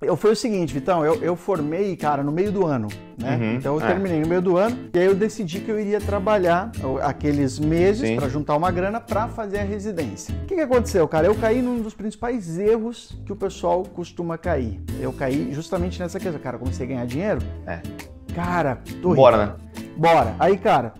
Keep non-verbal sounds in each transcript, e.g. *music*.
Eu foi o seguinte, Vitão, eu, eu formei, cara, no meio do ano, né? Uhum, então eu é. terminei no meio do ano e aí eu decidi que eu iria trabalhar aqueles meses para juntar uma grana para fazer a residência. O que, que, aconteceu, cara? Eu caí num dos principais erros que o pessoal costuma cair. Eu caí justamente nessa questão, cara, comecei a ganhar dinheiro. É. Cara, tô Bora, rico. né? Bora. Aí, cara,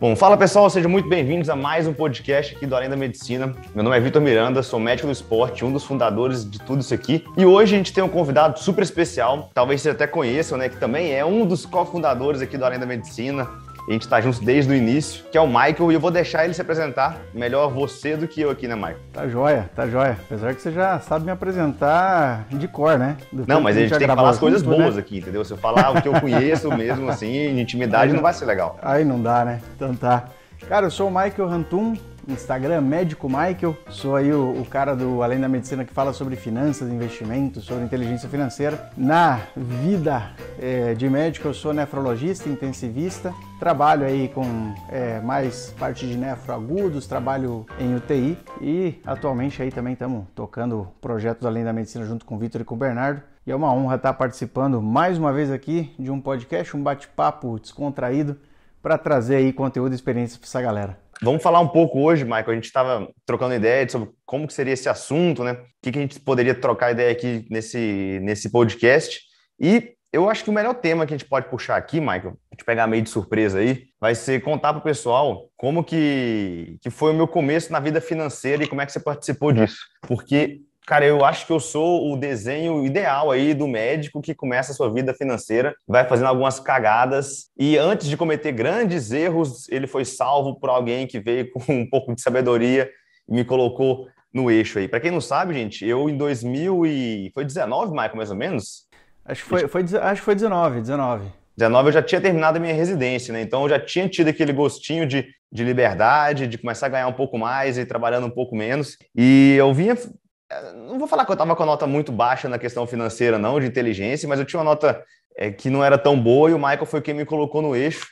Bom, fala pessoal, sejam muito bem-vindos a mais um podcast aqui do Além da Medicina. Meu nome é Vitor Miranda, sou médico do esporte, um dos fundadores de tudo isso aqui. E hoje a gente tem um convidado super especial, talvez vocês até conheçam, né? Que também é um dos cofundadores aqui do Além da Medicina. A gente está junto desde o início, que é o Michael, e eu vou deixar ele se apresentar melhor você do que eu aqui, né, Michael? Tá joia, tá joia. Apesar que você já sabe me apresentar de cor, né? Do não, mas a gente, a gente tem que falar as coisas né? boas né? aqui, entendeu? Se eu falar o que eu conheço mesmo, assim, intimidade, não vai ser legal. Aí não dá, né? Então tá. Cara, eu sou o Michael Rantum, Instagram, Médico Michael. Sou aí o, o, cara do Além da Medicina que fala sobre finanças, investimentos, sobre inteligência financeira. Na vida é, de médico, eu sou nefrologista, intensivista. Trabalho aí com é, mais parte de nefroagudos, trabalho em UTI e atualmente aí também estamos tocando projetos Além da Medicina junto com o Vitor e com o Bernardo. E é uma honra estar participando mais uma vez aqui de um podcast, um bate-papo descontraído para trazer aí conteúdo e experiência para essa galera. Vamos falar um pouco hoje, Michael. A gente estava trocando ideia sobre como que seria esse assunto, né? O que, que a gente poderia trocar ideia aqui nesse, nesse podcast. E eu acho que o melhor tema que a gente pode puxar aqui, Michael, te pegar meio de surpresa aí, vai ser contar para o pessoal como que, que foi o meu começo na vida financeira e como é que você participou disso. Porque Cara, eu acho que eu sou o desenho ideal aí do médico que começa a sua vida financeira, vai fazendo algumas cagadas e antes de cometer grandes erros, ele foi salvo por alguém que veio com um pouco de sabedoria e me colocou no eixo aí. Para quem não sabe, gente, eu em 2000 e foi 19, Michael, mais ou menos. Acho que foi, foi, acho que foi 19, 19. 19 eu já tinha terminado a minha residência, né? Então eu já tinha tido aquele gostinho de, de liberdade, de começar a ganhar um pouco mais e trabalhando um pouco menos. E eu vinha não vou falar que eu estava com a nota muito baixa na questão financeira, não, de inteligência, mas eu tinha uma nota é, que não era tão boa e o Michael foi quem me colocou no eixo.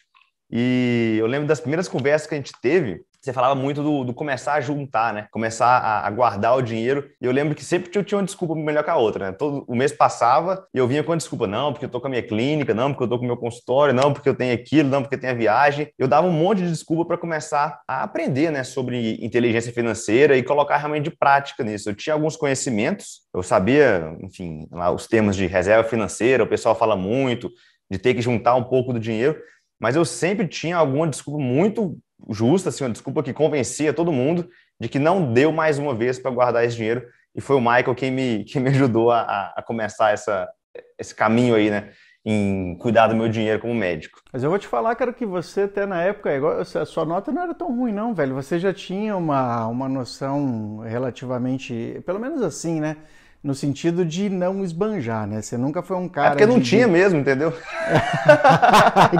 E eu lembro das primeiras conversas que a gente teve, você falava muito do, do, começar a juntar, né? Começar a, a, guardar o dinheiro. E eu lembro que sempre eu tinha uma desculpa melhor que a outra, né? Todo, o mês passava e eu vinha com a desculpa, não, porque eu tô com a minha clínica, não, porque eu tô com o meu consultório, não, porque eu tenho aquilo, não, porque eu tenho a viagem. Eu dava um monte de desculpa para começar a aprender, né, sobre inteligência financeira e colocar realmente de prática nisso. Eu tinha alguns conhecimentos, eu sabia, enfim, lá, os termos de reserva financeira, o pessoal fala muito de ter que juntar um pouco do dinheiro, mas eu sempre tinha alguma desculpa muito justa, assim, uma desculpa que convencia todo mundo de que não deu mais uma vez para guardar esse dinheiro. E foi o Michael quem me, *laughs* quem me ajudou a, a começar essa, esse caminho aí, né? em cuidar do meu dinheiro como médico. Mas eu vou te falar, cara, que você até na época, é a sua nota não era tão ruim não, velho. Você já tinha uma, uma noção relativamente, pelo menos assim, né? no sentido de não esbanjar, né? Você nunca foi um cara. É porque não de... tinha mesmo, entendeu? *laughs*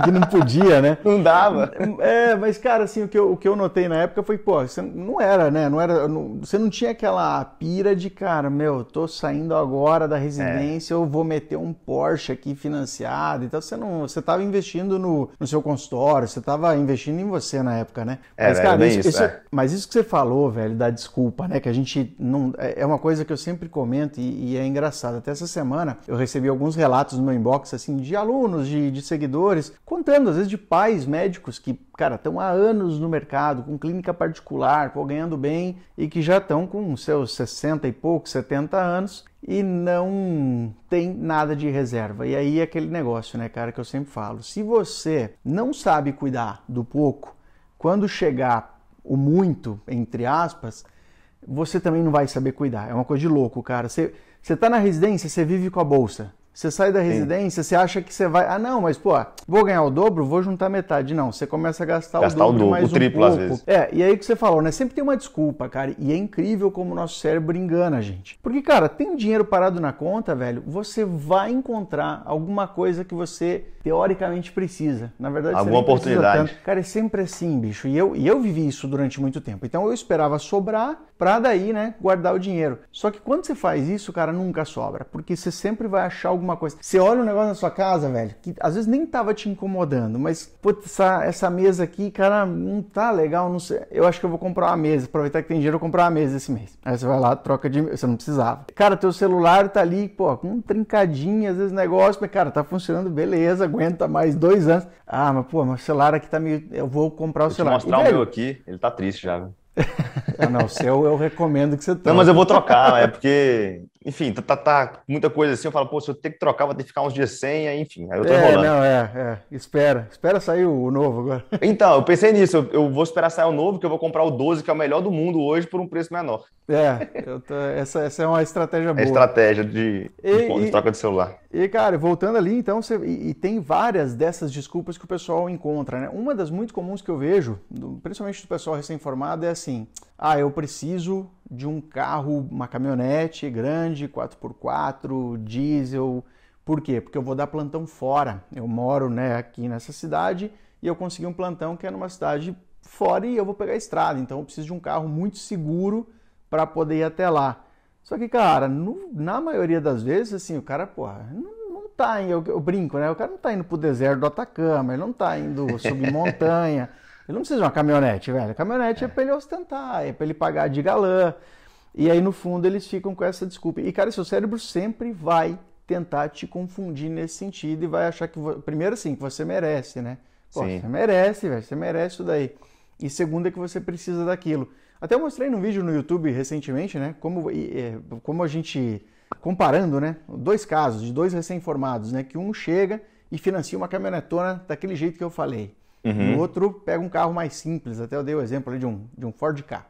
que não podia, né? *laughs* Não dava. É, mas, cara, assim, o que eu, o que eu notei na época foi, pô, você não era, né? Não era, não, você não tinha aquela pira de, cara, meu, tô saindo agora da residência, é. eu vou meter um Porsche aqui financiado. Então você não. Você tava investindo no, no seu consultório, você tava investindo em você na época, né? É, mas, cara, isso, isso, isso é. é. mas isso que você falou, velho, da desculpa, né? Que a gente não. É, é uma coisa que eu sempre comento e, e, é engraçado. Até essa semana eu recebi alguns relatos no meu inbox assim de alunos, de, de seguidores, contando às vezes de pais médicos que, cara, estão há anos no mercado, com clínica particular, pô, ganhando bem e que já estão com seus 60 e poucos, 70 anos e não tem nada de reserva. E aí é aquele negócio, né, cara, que eu sempre falo. Se você não sabe cuidar do pouco, quando chegar o muito, entre aspas, você também não vai saber cuidar. É uma coisa de louco, cara. Você, você tá na residência, você vive com a bolsa. Você sai da residência, Sim. você acha que você vai. Ah, não, mas pô, vou ganhar o dobro, vou juntar metade. Não, você começa a gastar, gastar o dobro. O, dobro, mais o triplo, um às vezes. É, e aí que você falou, né? Sempre tem uma desculpa, cara. E é incrível como o nosso cérebro engana a gente. Porque, cara, tem dinheiro parado na conta, velho, você vai encontrar alguma coisa que você teoricamente precisa. Na verdade, alguma oportunidade. Cara, é sempre assim, bicho. E eu, e eu vivi isso durante muito tempo. Então eu esperava sobrar pra daí, né, guardar o dinheiro. Só que quando você faz isso, cara, nunca sobra. Porque você sempre vai achar alguma alguma coisa. Você olha um negócio na sua casa, velho, que às vezes nem tava te incomodando, mas putz, essa, essa mesa aqui, cara, não tá legal, não sei. Eu acho que eu vou comprar uma mesa, aproveitar que tem dinheiro, eu vou comprar uma mesa esse mês. Aí você vai lá, troca de. Você não precisava. Cara, teu celular tá ali, pô, com um trincadinho, às vezes negócio, mas cara, tá funcionando, beleza, aguenta mais dois anos. Ah, mas pô, meu celular aqui tá meio. Eu vou comprar o eu celular. Vou mostrar e, velho, meu aqui, ele tá triste já, velho. *laughs* não, o seu eu recomendo que você troque. Não, mas eu vou trocar, é porque enfim, tá, tá, tá, muita coisa assim. Eu falo, pô, se eu ter que trocar, vou ter que ficar uns dias sem, aí, enfim, aí eu tô é, enrolando. Não, é, é. Espera, espera sair o novo agora. *laughs* Então, eu pensei nisso, eu, eu, vou esperar sair o novo, que eu vou comprar o 12, que é o melhor do mundo hoje, por um preço menor. É, tô, essa, essa é uma estratégia é boa. É estratégia de, e, de, troca de celular. E, cara, voltando ali, então, você, e, e, tem várias dessas desculpas que o pessoal encontra, né? Uma das muito comuns que eu vejo, principalmente do pessoal recém-formado, é assim: ah, eu preciso de um carro, uma caminhonete grande, 4x4, diesel. Por quê? Porque eu vou dar plantão fora. Eu moro né, aqui nessa cidade e eu consegui um plantão que é numa cidade fora e eu vou pegar a estrada. Então eu preciso de um carro muito seguro para poder ir até lá. Só que, cara, no, na maioria das vezes, assim, o cara, porra, não, não tá indo, eu, eu, brinco, né? O cara não tá indo pro deserto do Atacama, ele não tá indo *laughs* subir montanha. Ele não precisa de uma caminhonete, velho. A caminhonete é, é para ele ostentar, é para ele pagar de galã. E aí, no fundo, eles ficam com essa desculpa. E, cara, seu cérebro sempre vai tentar te confundir nesse sentido e vai achar que, primeiro, assim, que você merece, né? Pô, Sim. você merece, velho, você merece isso daí. E segundo, é que você precisa daquilo. Até eu mostrei num vídeo no YouTube recentemente, né? Como, é, como a gente. Comparando, né? Dois casos de dois recém-formados, né? Que um chega e financia uma caminhonetona daquele jeito que eu falei. Uhum. O outro pega um carro mais simples, até eu dei o exemplo ali de um, de um Ford K.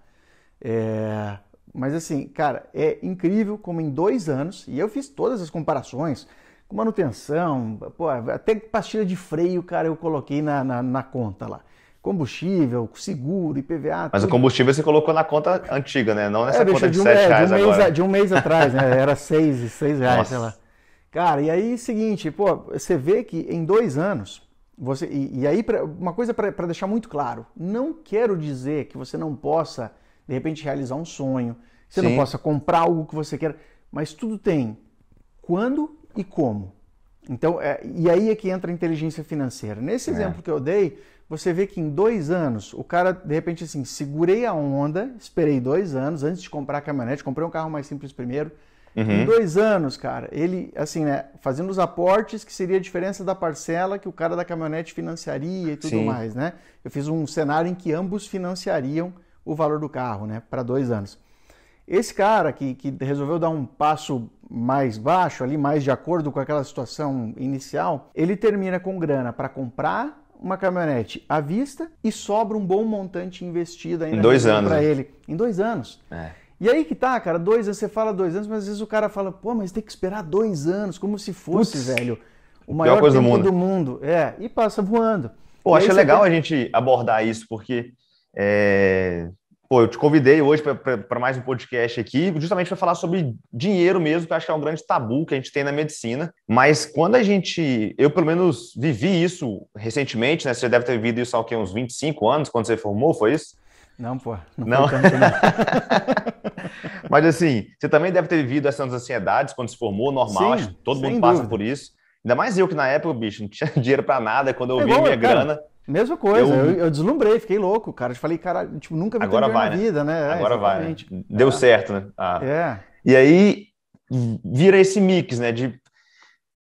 É... Mas assim, cara, é incrível como em dois anos, e eu fiz todas as comparações, com manutenção, pô, até pastilha de freio, cara, eu coloquei na, na, na conta lá. Combustível, seguro, IPVA. Mas tudo. o combustível você colocou na conta antiga, né? Não nessa é, conta de, 7 um, é, reais de um é, agora. Mês, de um mês atrás, né? Era *laughs* seis, seis reais, Nossa. sei lá. Cara, e aí seguinte, pô, você vê que em dois anos você, e, e aí, pra, uma coisa para deixar muito claro: não quero dizer que você não possa, de repente, realizar um sonho, que você Sim. não possa comprar algo que você quer, mas tudo tem quando e como. Então, é, e aí é que entra a inteligência financeira. Nesse é. exemplo que eu dei, você vê que em dois anos, o cara, de repente, assim, segurei a onda, esperei dois anos antes de comprar a caminhonete, comprei um carro mais simples primeiro, Uhum. Em dois anos, cara, ele, assim, né, fazendo os aportes, que seria a diferença da parcela que o cara da caminhonete financiaria e tudo Sim. mais, né? Eu fiz um cenário em que ambos financiariam o valor do carro, né, para dois anos. Esse cara que, que resolveu dar um passo mais baixo, ali, mais de acordo com aquela situação inicial, ele termina com grana para comprar uma caminhonete à vista e sobra um bom montante investido ainda em dois anos para né? ele. Em dois anos. É. E aí que tá, cara, dois anos, você fala dois anos, mas às vezes o cara fala, pô, mas tem que esperar dois anos, como se fosse, velho, o maior coisa do mundo. do mundo. É, e passa voando. Pô, e acho legal tem... a gente abordar isso, porque é... Pô, eu te convidei hoje para mais um podcast aqui, justamente para falar sobre dinheiro mesmo, que eu acho que é um grande tabu que a gente tem na medicina. Mas quando a gente. Eu, pelo menos, vivi isso recentemente, né? Você deve ter vivido isso há uns 25 anos, quando você formou, foi isso? Não, pô. Não. não. Tanto, não. *laughs* Mas assim, você também deve ter vivido essas ansiedades quando se formou, normal. Sim, todo mundo dúvida. passa por isso. Ainda mais eu que na época, bicho, não tinha *laughs* dinheiro para nada. Quando eu é vi igual, minha cara, grana. Mesma coisa, eu... eu, eu deslumbrei, fiquei louco, cara. Eu falei, cara, tipo, nunca vi Agora vai, na né? vida, né? É, Agora vai. Né? Deu é. certo, né? Ah. É. E aí vira esse mix, né? De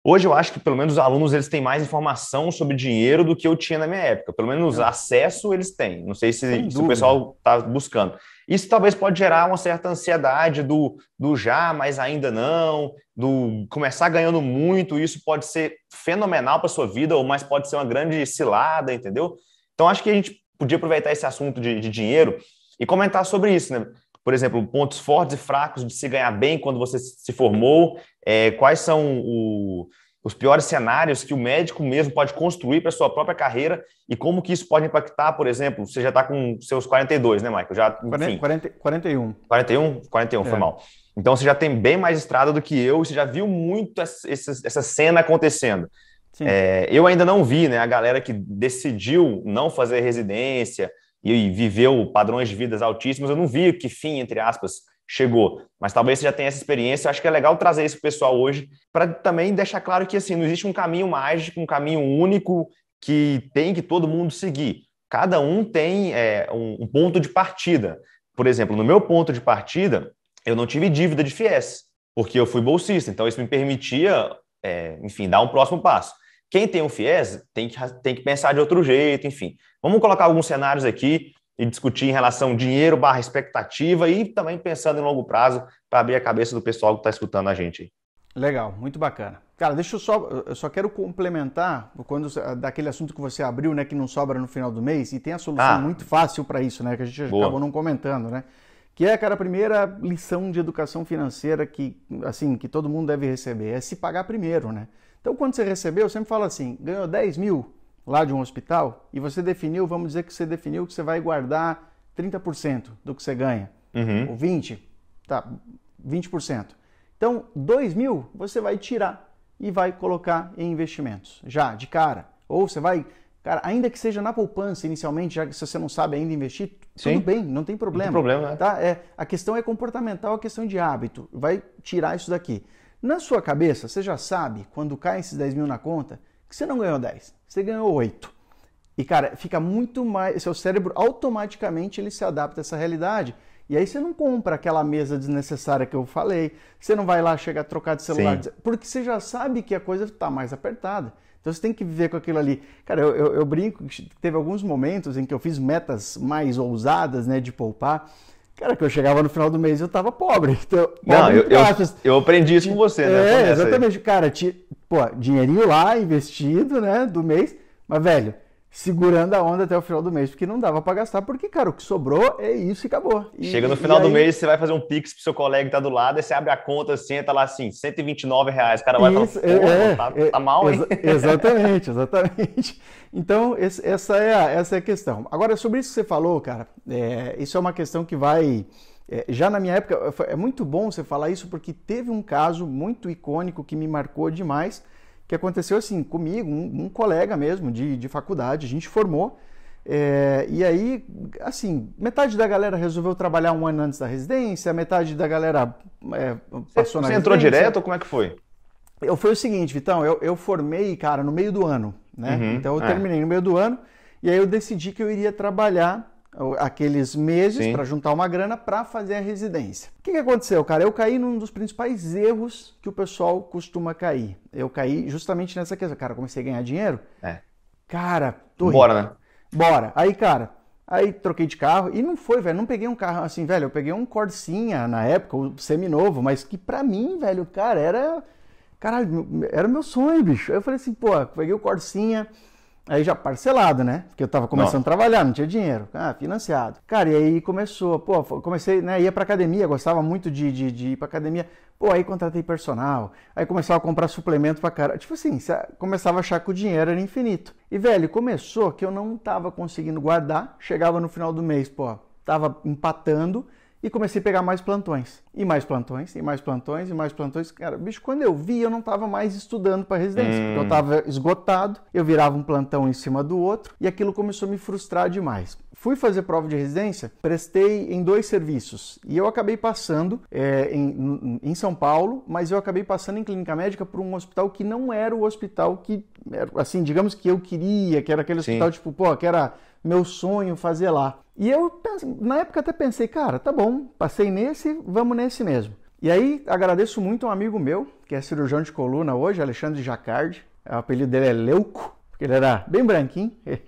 Hoje eu acho que pelo menos os alunos eles têm mais informação sobre dinheiro do que eu tinha na minha época. Pelo menos é. acesso eles têm. Não sei se, se o pessoal está buscando. Isso talvez pode gerar uma certa ansiedade do, do já, mas ainda não, do começar ganhando muito. Isso pode ser fenomenal para sua vida, ou mais pode ser uma grande cilada, entendeu? Então acho que a gente podia aproveitar esse assunto de, de dinheiro e comentar sobre isso, né? por exemplo, pontos fortes e fracos de se ganhar bem quando você se formou? É, quais são o, os piores cenários que o médico mesmo pode construir para sua própria carreira e como que isso pode impactar, por exemplo, você já está com seus 42, né, Michael? Já, enfim, 40, 41. 41? 41, é. foi mal. Então você já tem bem mais estrada do que eu, você já viu muito essa, essa cena acontecendo. É, eu ainda não vi, né, a galera que decidiu não fazer residência e viveu padrões de vidas altíssimos, eu não vi que fim, entre aspas, chegou. Mas talvez você já tenha essa experiência, eu acho que é legal trazer isso para o pessoal hoje, para também deixar claro que assim, não existe um caminho mágico, um caminho único que tem que todo mundo seguir. Cada um tem é, um, um ponto de partida. Por exemplo, no meu ponto de partida, eu não tive dívida de FIES, porque eu fui bolsista, então isso me permitia, é, enfim, dar um próximo passo. Quem tem um FIES tem que, tem que pensar de outro jeito, enfim. Vamos colocar alguns cenários aqui e discutir em relação dinheiro barra expectativa e também pensando em longo prazo para abrir a cabeça do pessoal que está escutando a gente. Legal, muito bacana. Cara, deixa eu só, eu só quero complementar quando daquele assunto que você abriu, né, que não sobra no final do mês e tem a solução ah. muito fácil para isso, né, que a gente Boa. acabou não comentando, né? Que é, cara, a primeira lição de educação financeira que, assim, que todo mundo deve receber é se pagar primeiro, né? Então, quando você recebeu, eu sempre falo assim: ganhou 10 mil lá de um hospital e você definiu, vamos dizer que você definiu que você vai guardar 30% do que você ganha, uhum. ou 20%, tá, 20%. Então, 2 mil você vai tirar e vai colocar em investimentos, já de cara. Ou você vai, cara, ainda que seja na poupança inicialmente, já que se você não sabe ainda investir, Sim. tudo bem, não tem problema. Não tem problema, né? tá? É, a questão é comportamental, a questão de hábito. Vai tirar isso daqui. Na sua cabeça, você já sabe, quando cai esses 10 mil na conta, que você não ganhou 10, você ganhou 8. E, cara, fica muito mais. Seu cérebro automaticamente ele se adapta a essa realidade. E aí você não compra aquela mesa desnecessária que eu falei, você não vai lá chegar a trocar de celular, Sim. porque você já sabe que a coisa está mais apertada. Então você tem que viver com aquilo ali. Cara, eu, eu, eu brinco que teve alguns momentos em que eu fiz metas mais ousadas, né, de poupar. Cara, que eu chegava no final do mês eu tava pobre. *laughs* Então, pobre não, eu, eu, eu, aprendi isso com você, né? É, exatamente. Aí. Cara, te, pô, dinheirinho lá investido, né, do mês. Mas, velho, segurando a onda até o final do mês, porque não dava para gastar, porque, cara, o que sobrou é isso e acabou. E, Chega no final do mês, você vai fazer um pix pro seu colega que tá do lado, aí você abre a conta, senta lá assim, 129 reais, o cara vai isso, falar, é, é, tá, é, tá, mal, exa hein? exatamente, exatamente. Então, esse, essa, é a, essa é a questão. Agora, sobre isso que você falou, cara, é, isso é uma questão que vai... É, já na minha época, é muito bom você falar isso, porque teve um caso muito icônico que me marcou demais, que aconteceu assim comigo, um, um colega mesmo de, de faculdade, a gente formou. É, e aí, assim, metade da galera resolveu trabalhar um ano antes da residência, metade da galera é, passou você, na Você entrou direto ou como é que foi? Eu, foi o seguinte, Vitão, eu, eu formei, cara, no meio do ano, né? Uhum, então eu é. terminei no meio do ano e aí eu decidi que eu iria trabalhar aqueles meses para juntar uma grana para fazer a residência. O que, que, aconteceu, cara? Eu caí num dos principais erros que o pessoal costuma cair. Eu caí justamente nessa questão. Cara, comecei a ganhar dinheiro. É. Cara, tô Bora, né? Bora. Aí, cara, aí troquei de carro e não foi, velho. Não peguei um carro assim, velho. Eu peguei um Corsinha na época, o um seminovo, mas que para mim, velho, cara, era. Caralho, era meu sonho, bicho. Aí eu falei assim, pô, peguei o Corsinha Aí já parcelado, né? Porque eu tava começando a trabalhar, não tinha dinheiro. Ah, financiado. Cara, e aí começou, pô, comecei, né? Ia pra academia, gostava muito de, de, de ir pra academia. Pô, aí contratei personal. Aí começava a comprar suplemento pra cara. Tipo assim, começava a achar que o dinheiro era infinito. E, velho, começou que eu não tava conseguindo guardar. Chegava no final do mês, pô, tava empatando e comecei a pegar mais plantões. E mais plantões, e mais plantões, e mais plantões. Cara, bicho, quando eu vi, eu não estava mais estudando para residência, hum. porque eu estava esgotado, eu virava um plantão em cima do outro, e aquilo começou a me frustrar demais. Fui fazer prova de residência, prestei em dois serviços, e eu acabei passando é, em, em São Paulo, mas eu acabei passando em clínica médica para um hospital que não era o hospital que, assim, digamos que eu queria, que era aquele Sim. hospital tipo, pô, que era meu sonho fazer lá. E eu, na época, até pensei, cara, tá bom, passei nesse, vamos nesse mesmo. E aí, agradeço muito um amigo meu, que é cirurgião de coluna hoje, Alexandre Jacardi. O apelido dele é Leuco, porque ele era bem branquinho. *laughs* e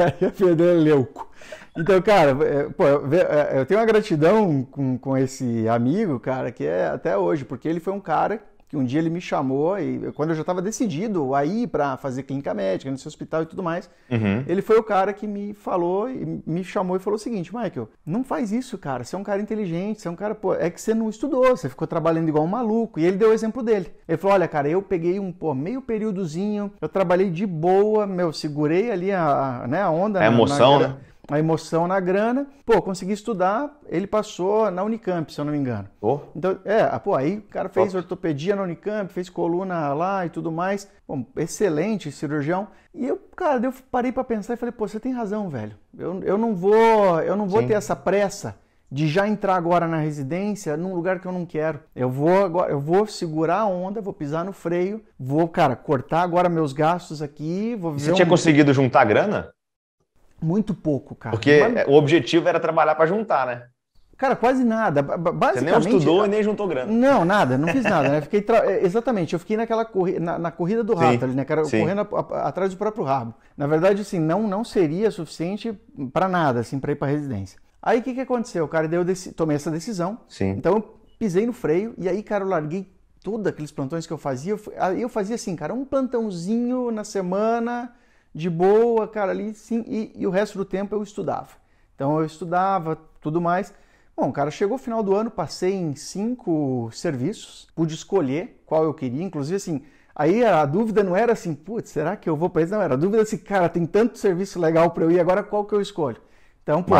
aí, o apelido dele é Leuco. Então, cara, é, pô, é, eu tenho uma gratidão com, com esse amigo, cara, que é até hoje, porque ele foi um cara que um dia ele me chamou e quando eu já estava decidido a ir para fazer clínica médica nesse hospital e tudo mais, uhum. ele foi o cara que me falou e me chamou e falou o seguinte, Michael, não faz isso, cara. Você é um cara inteligente, você é um cara, pô, é que você não estudou, você ficou trabalhando igual um maluco. E ele deu o exemplo dele. Ele falou, olha, cara, eu peguei um pô, meio períodozinho, eu trabalhei de boa, meu, segurei ali a, a né, a onda. A né, emoção, na, na... né? a emoção na grana. Pô, consegui estudar, ele passou na Unicamp, se eu não me engano. Oh. Então, é, ah, pô, aí o cara fez ortopedia na Unicamp, fez coluna lá e tudo mais. Bom, excelente cirurgião. E eu, cara, eu parei para pensar e falei, pô, você tem razão, velho. Eu, eu não vou, eu não vou Sim. ter essa pressa de já entrar agora na residência num lugar que eu não quero. Eu vou agora, eu vou segurar a onda, vou pisar no freio, vou, cara, cortar agora meus gastos aqui, vou Você tinha conseguido juntar grana? Muito pouco, cara. Porque Mas... É, o objetivo era trabalhar para juntar, né? Cara, quase nada. Basicamente, Você nem estudou e nem juntou grana. Não, nada, não fiz nada. Né? Fiquei tra... É, exatamente, eu fiquei naquela corri... na, na, corrida do rato ali, né, cara? Correndo a, a, atrás do próprio rabo. Na verdade, assim, não, não seria suficiente para nada, assim, para ir para residência. Aí o que, que aconteceu, cara? Daí eu dec... tomei essa decisão. Sim. Então eu pisei no freio e aí, cara, eu larguei todos aqueles plantões que eu fazia. Eu, eu fazia assim, cara, um plantãozinho na semana de boa, cara, ali sim, e, e o resto do tempo eu estudava. Então eu estudava, tudo mais. Bom, cara, chegou o final do ano, passei em cinco serviços, pude escolher qual eu queria, inclusive assim, aí a dúvida não era assim, putz, será que eu vou para isso? Não, era a dúvida assim, cara, tem tanto serviço legal para eu ir, agora qual que eu escolho? Então, pô,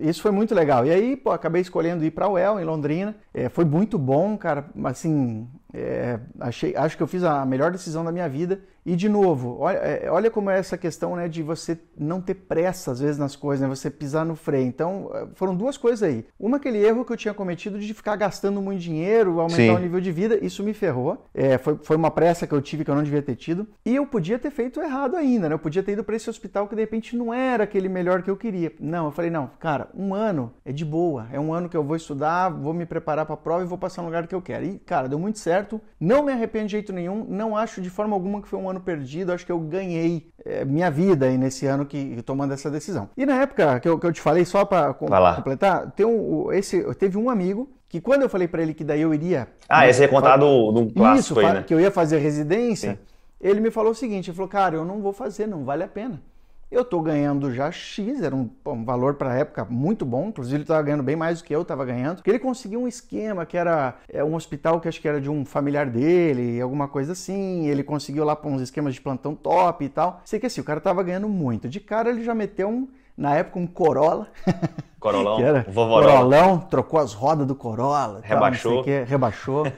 isso foi muito legal. E aí, pô, acabei escolhendo ir para o UEL, em Londrina. É, foi muito bom, cara. Assim, é, achei, acho que eu fiz a melhor decisão da minha vida. E de novo, olha, é, olha como é essa questão né, de você não ter pressa às vezes nas coisas, né, você pisar no freio. Então, é, foram duas coisas aí. Uma, aquele erro que eu tinha cometido de ficar gastando muito dinheiro, aumentar Sim. o nível de vida, isso me ferrou. É, foi, foi uma pressa que eu tive que eu não devia ter tido. E eu podia ter feito errado ainda, né? Eu podia ter ido para esse hospital que de repente não era aquele melhor que eu queria. Não, eu falei, não, cara, um ano é de boa. É um ano que eu vou estudar, vou me preparar para a prova e vou passar no lugar que eu quero. E, cara, deu muito certo. Não me arrependo de jeito nenhum. Não acho de forma alguma que foi um ano ano perdido, acho que eu ganhei é, minha vida aí nesse ano que tomando essa decisão. E na época que eu, que eu te falei, só para completar, tem um, esse, teve um amigo que quando eu falei para ele que daí eu iria. Ah, né, esse é contado do, do clássico isso, aí, né? Que eu ia fazer residência, Sim. ele me falou o seguinte: ele falou, cara, eu não vou fazer, não vale a pena eu estou ganhando já X, era um, um valor para a época muito bom, inclusive ele estava ganhando bem mais do que eu estava ganhando, porque ele conseguiu um esquema que era é, um hospital que acho que era de um familiar dele, alguma coisa assim, ele conseguiu lá para uns esquemas de plantão top e tal. Sei que assim, o cara estava ganhando muito, de cara ele já meteu um na época um Corolla. Corolão, *laughs* era Corolão, trocou as rodas do Corolla. Rebaixou. Tal, que, rebaixou.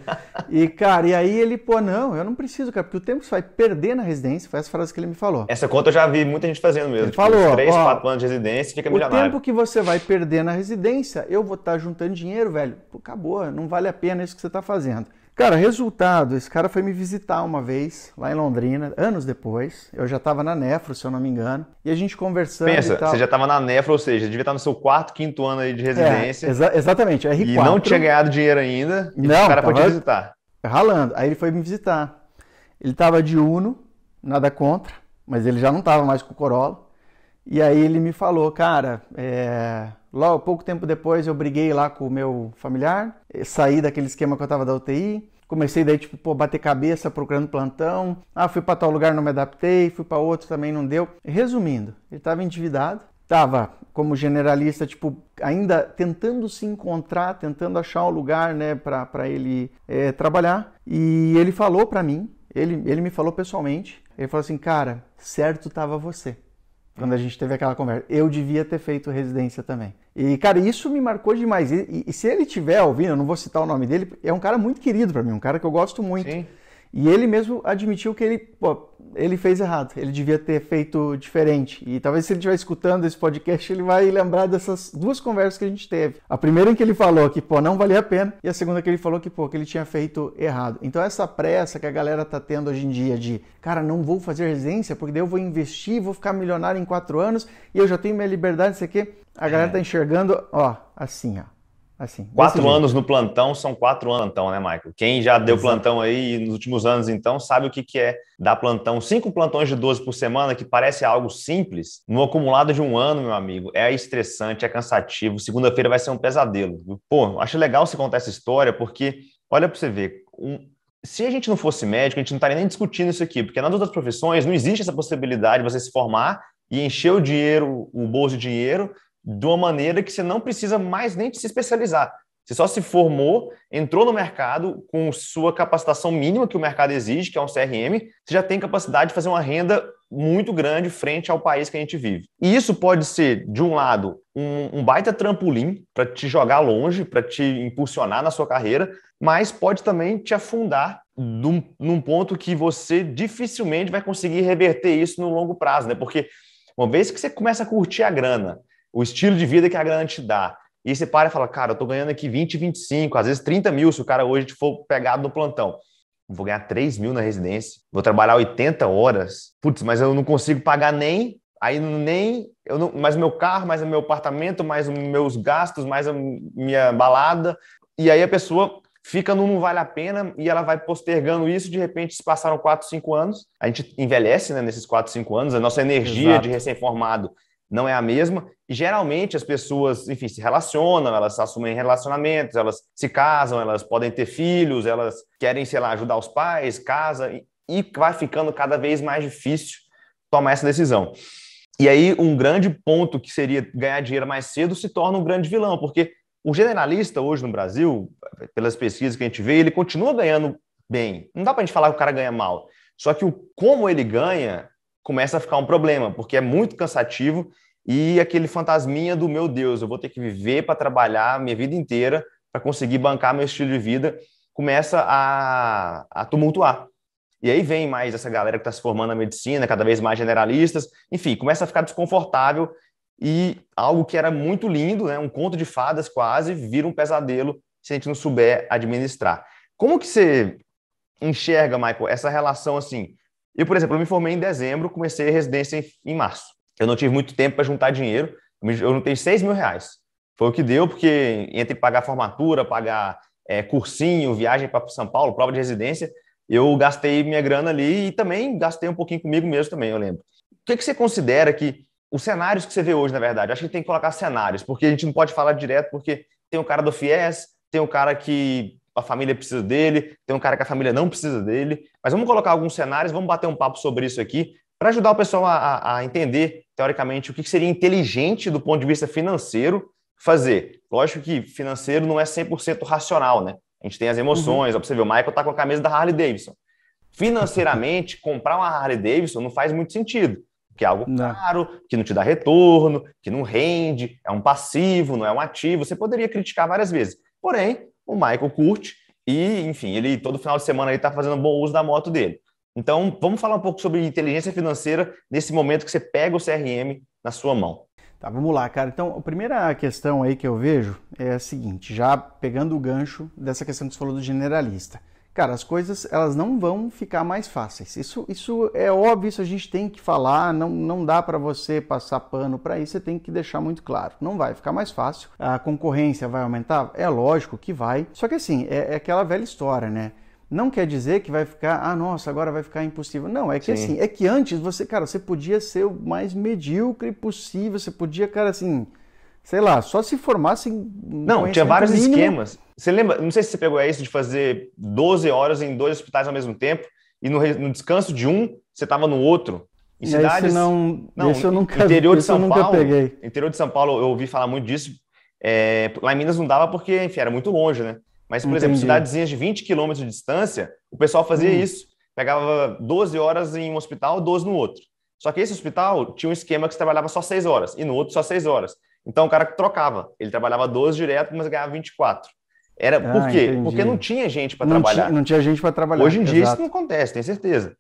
e, cara, e aí ele, pô, não, eu não preciso, cara, porque o tempo que você vai perder na residência, foi essa frase que ele me falou. Essa conta eu já vi muita gente fazendo mesmo. Ele tipo, falou. ó. quatro anos de residência, fica o milionário. O tempo que você vai perder na residência, eu vou estar tá juntando dinheiro, velho. Pô, acabou, não vale a pena isso que você está fazendo. Cara, resultado, esse cara foi me visitar uma vez, lá em Londrina, anos depois. Eu já estava na Nefro, se eu não me engano. E a gente conversando Pensa, você já estava na Nefro, ou seja, devia estar no seu quarto, quinto ano aí de é, residência. É, exa exatamente, é R4. E não tinha ganhado dinheiro ainda, e não, o cara foi te visitar. Ralando. Aí ele foi me visitar. Ele estava de Uno, nada contra, mas ele já não estava mais com o Corolla. E aí ele me falou, cara, é... logo pouco tempo depois eu briguei lá com o meu familiar, eh, saí daquele esquema que eu tava da UTI, comecei daí tipo, pô, bater cabeça procurando plantão. Ah, fui para tal lugar, não me adaptei, fui para outro também não deu. Resumindo, ele tava endividado, tava como generalista, tipo, ainda tentando se encontrar, tentando achar um lugar, né, para ele é, trabalhar. E ele falou para mim, ele, ele me falou pessoalmente, ele falou assim, cara, certo tava você. Quando a gente teve aquela conversa. Eu devia ter feito residência também. E, cara, isso me marcou demais. E, e, e se ele tiver ouvindo, eu não vou citar o nome dele, é um cara muito querido para mim, um cara que eu gosto muito. Sim. E ele mesmo admitiu que ele, pô, ele fez errado, ele devia ter feito diferente. E talvez se ele estiver escutando esse podcast, ele vai lembrar dessas duas conversas que a gente teve. A primeira em que ele falou que, pô, não valia a pena, e a segunda que ele falou que, pô, que ele tinha feito errado. Então essa pressa que a galera tá tendo hoje em dia de, cara, não vou fazer residência, porque daí eu vou investir, vou ficar milionário em quatro anos, e eu já tenho minha liberdade, não sei o quê. A galera é. tá enxergando, ó, assim, ó Assim, quatro anos no plantão são quatro anos, então, né, Michael? Quem já deu Exato. plantão aí nos últimos anos, então, sabe o que, que é dar plantão. Cinco plantões de 12 por semana, que parece algo simples, no acumulado de um ano, meu amigo, é estressante, é cansativo. Segunda-feira vai ser um pesadelo. Pô, acho legal você contar essa história, porque, olha para você ver, um, se a gente não fosse médico, a gente não estaria tá nem discutindo isso aqui, porque nas outras profissões não existe essa possibilidade de você se formar e encher o dinheiro, o bolso de dinheiro, de uma maneira que você não precisa mais nem se especializar. Você só se formou, entrou no mercado com sua capacitação mínima que o mercado exige, que é um CRM, você já tem capacidade de fazer uma renda muito grande frente ao país que a gente vive. E isso pode ser, de um lado, um, um baita trampolim para te jogar longe, para te impulsionar na sua carreira, mas pode também te afundar num, num ponto que você dificilmente vai conseguir reverter isso no longo prazo, né? Porque uma vez que você começa a curtir a grana, o estilo de vida que a grana te dá. E você para e fala, cara, eu tô ganhando aqui 20, 25, às vezes 30 mil se o cara hoje for pegado no plantão. Vou ganhar 3 mil na residência, vou trabalhar 80 horas. Putz, mas eu não consigo pagar nem aí nem eu não, mais o meu carro, mais o meu apartamento, mais os meus gastos, mais a minha balada. E aí a pessoa fica no não vale a pena e ela vai postergando isso. De repente, se passaram 4, 5 anos, a gente envelhece né, nesses 4, 5 anos, a nossa energia Exato. de recém-formado não é a mesma. E geralmente as pessoas, enfim, se relacionam, elas assumem relacionamentos, elas se casam, elas podem ter filhos, elas querem, sei lá, ajudar os pais, casa, e vai ficando cada vez mais difícil tomar essa decisão. E aí, um grande ponto que seria ganhar dinheiro mais cedo se torna um grande vilão, porque o generalista hoje no Brasil, pelas pesquisas que a gente vê, ele continua ganhando bem. Não dá para a gente falar que o cara ganha mal. Só que o como ele ganha começa a ficar um problema, porque é muito cansativo e aquele fantasminha do meu Deus, eu vou ter que viver para trabalhar minha vida inteira para conseguir bancar meu estilo de vida, começa a, a tumultuar. E aí vem mais essa galera que está se formando na medicina, cada vez mais generalistas, enfim, começa a ficar desconfortável e algo que era muito lindo, né, um conto de fadas quase, vira um pesadelo se a gente não souber administrar. Como que você enxerga, Michael, essa relação assim e por exemplo, eu me formei em dezembro, comecei a residência em, em março. Eu não tive muito tempo para juntar dinheiro, eu não tenho 6 mil reais. Foi o que deu, porque entre pagar formatura, pagar é, cursinho, viagem para São Paulo, prova de residência, eu gastei minha grana ali e também gastei um pouquinho comigo mesmo também, eu lembro. O que, é que você considera que os cenários que você vê hoje, na verdade, acho que tem que colocar cenários, porque a gente não pode falar direto, porque tem o um cara do FIES, tem o um cara que a família precisa dele, tem um cara que a família não precisa dele. Mas vamos colocar alguns cenários, vamos bater um papo sobre isso aqui, para ajudar o pessoal a, a, entender, teoricamente, o que seria inteligente do ponto de vista financeiro fazer. Lógico que financeiro não é 100% racional, né? A gente tem as emoções, uhum. ó, você vê, o Michael tá com a camisa da Harley Davidson. Financeiramente, *laughs* comprar uma Harley Davidson não faz muito sentido, porque é algo não. caro, que não te dá retorno, que não rende, é um passivo, não é um ativo. Você poderia criticar várias vezes. Porém, o Michael curte e, enfim, ele todo final de semana está fazendo bom uso da moto dele. Então, vamos falar um pouco sobre inteligência financeira nesse momento que você pega o CRM na sua mão. Tá, vamos lá, cara. Então, a primeira questão aí que eu vejo é a seguinte, já pegando o gancho dessa questão que você falou do generalista cara, as coisas elas não vão ficar mais fáceis. Isso, isso é óbvio, isso a gente tem que falar, não, não dá para você passar pano para isso, você tem que deixar muito claro. Não vai ficar mais fácil, a concorrência vai aumentar? É lógico que vai. Só que assim, é, é aquela velha história, né? Não quer dizer que vai ficar, ah, nossa, agora vai ficar impossível. Não, é que Sim. assim, é que antes você, cara, você podia ser o mais medíocre possível, você podia, cara, assim, sei lá, só se formasse Não, tinha vários mínimo. esquemas você lembra, não sei se você pegou isso de fazer 12 horas em dois hospitais ao mesmo tempo e no, no descanso de um, você estava no outro. Em cidades. Não, não, isso eu nunca, interior de São Paulo, peguei. Interior de São Paulo, eu ouvi falar muito disso. É, lá em Minas não dava porque, enfim, era muito longe, né? Mas, por Entendi. exemplo, cidadezinhas de 20 quilômetros de distância, o pessoal fazia hum. isso. Pegava 12 horas em um hospital, 12 no outro. Só que esse hospital tinha um esquema que você trabalhava só 6 horas e no outro só 6 horas. Então o cara trocava. Ele trabalhava 12 direto, mas ganhava 24. Era, ah, por quê? Entendi. Porque não tinha gente para trabalhar. não tinha gente para trabalhar. Hoje em Exato. dia isso não acontece, tenho certeza.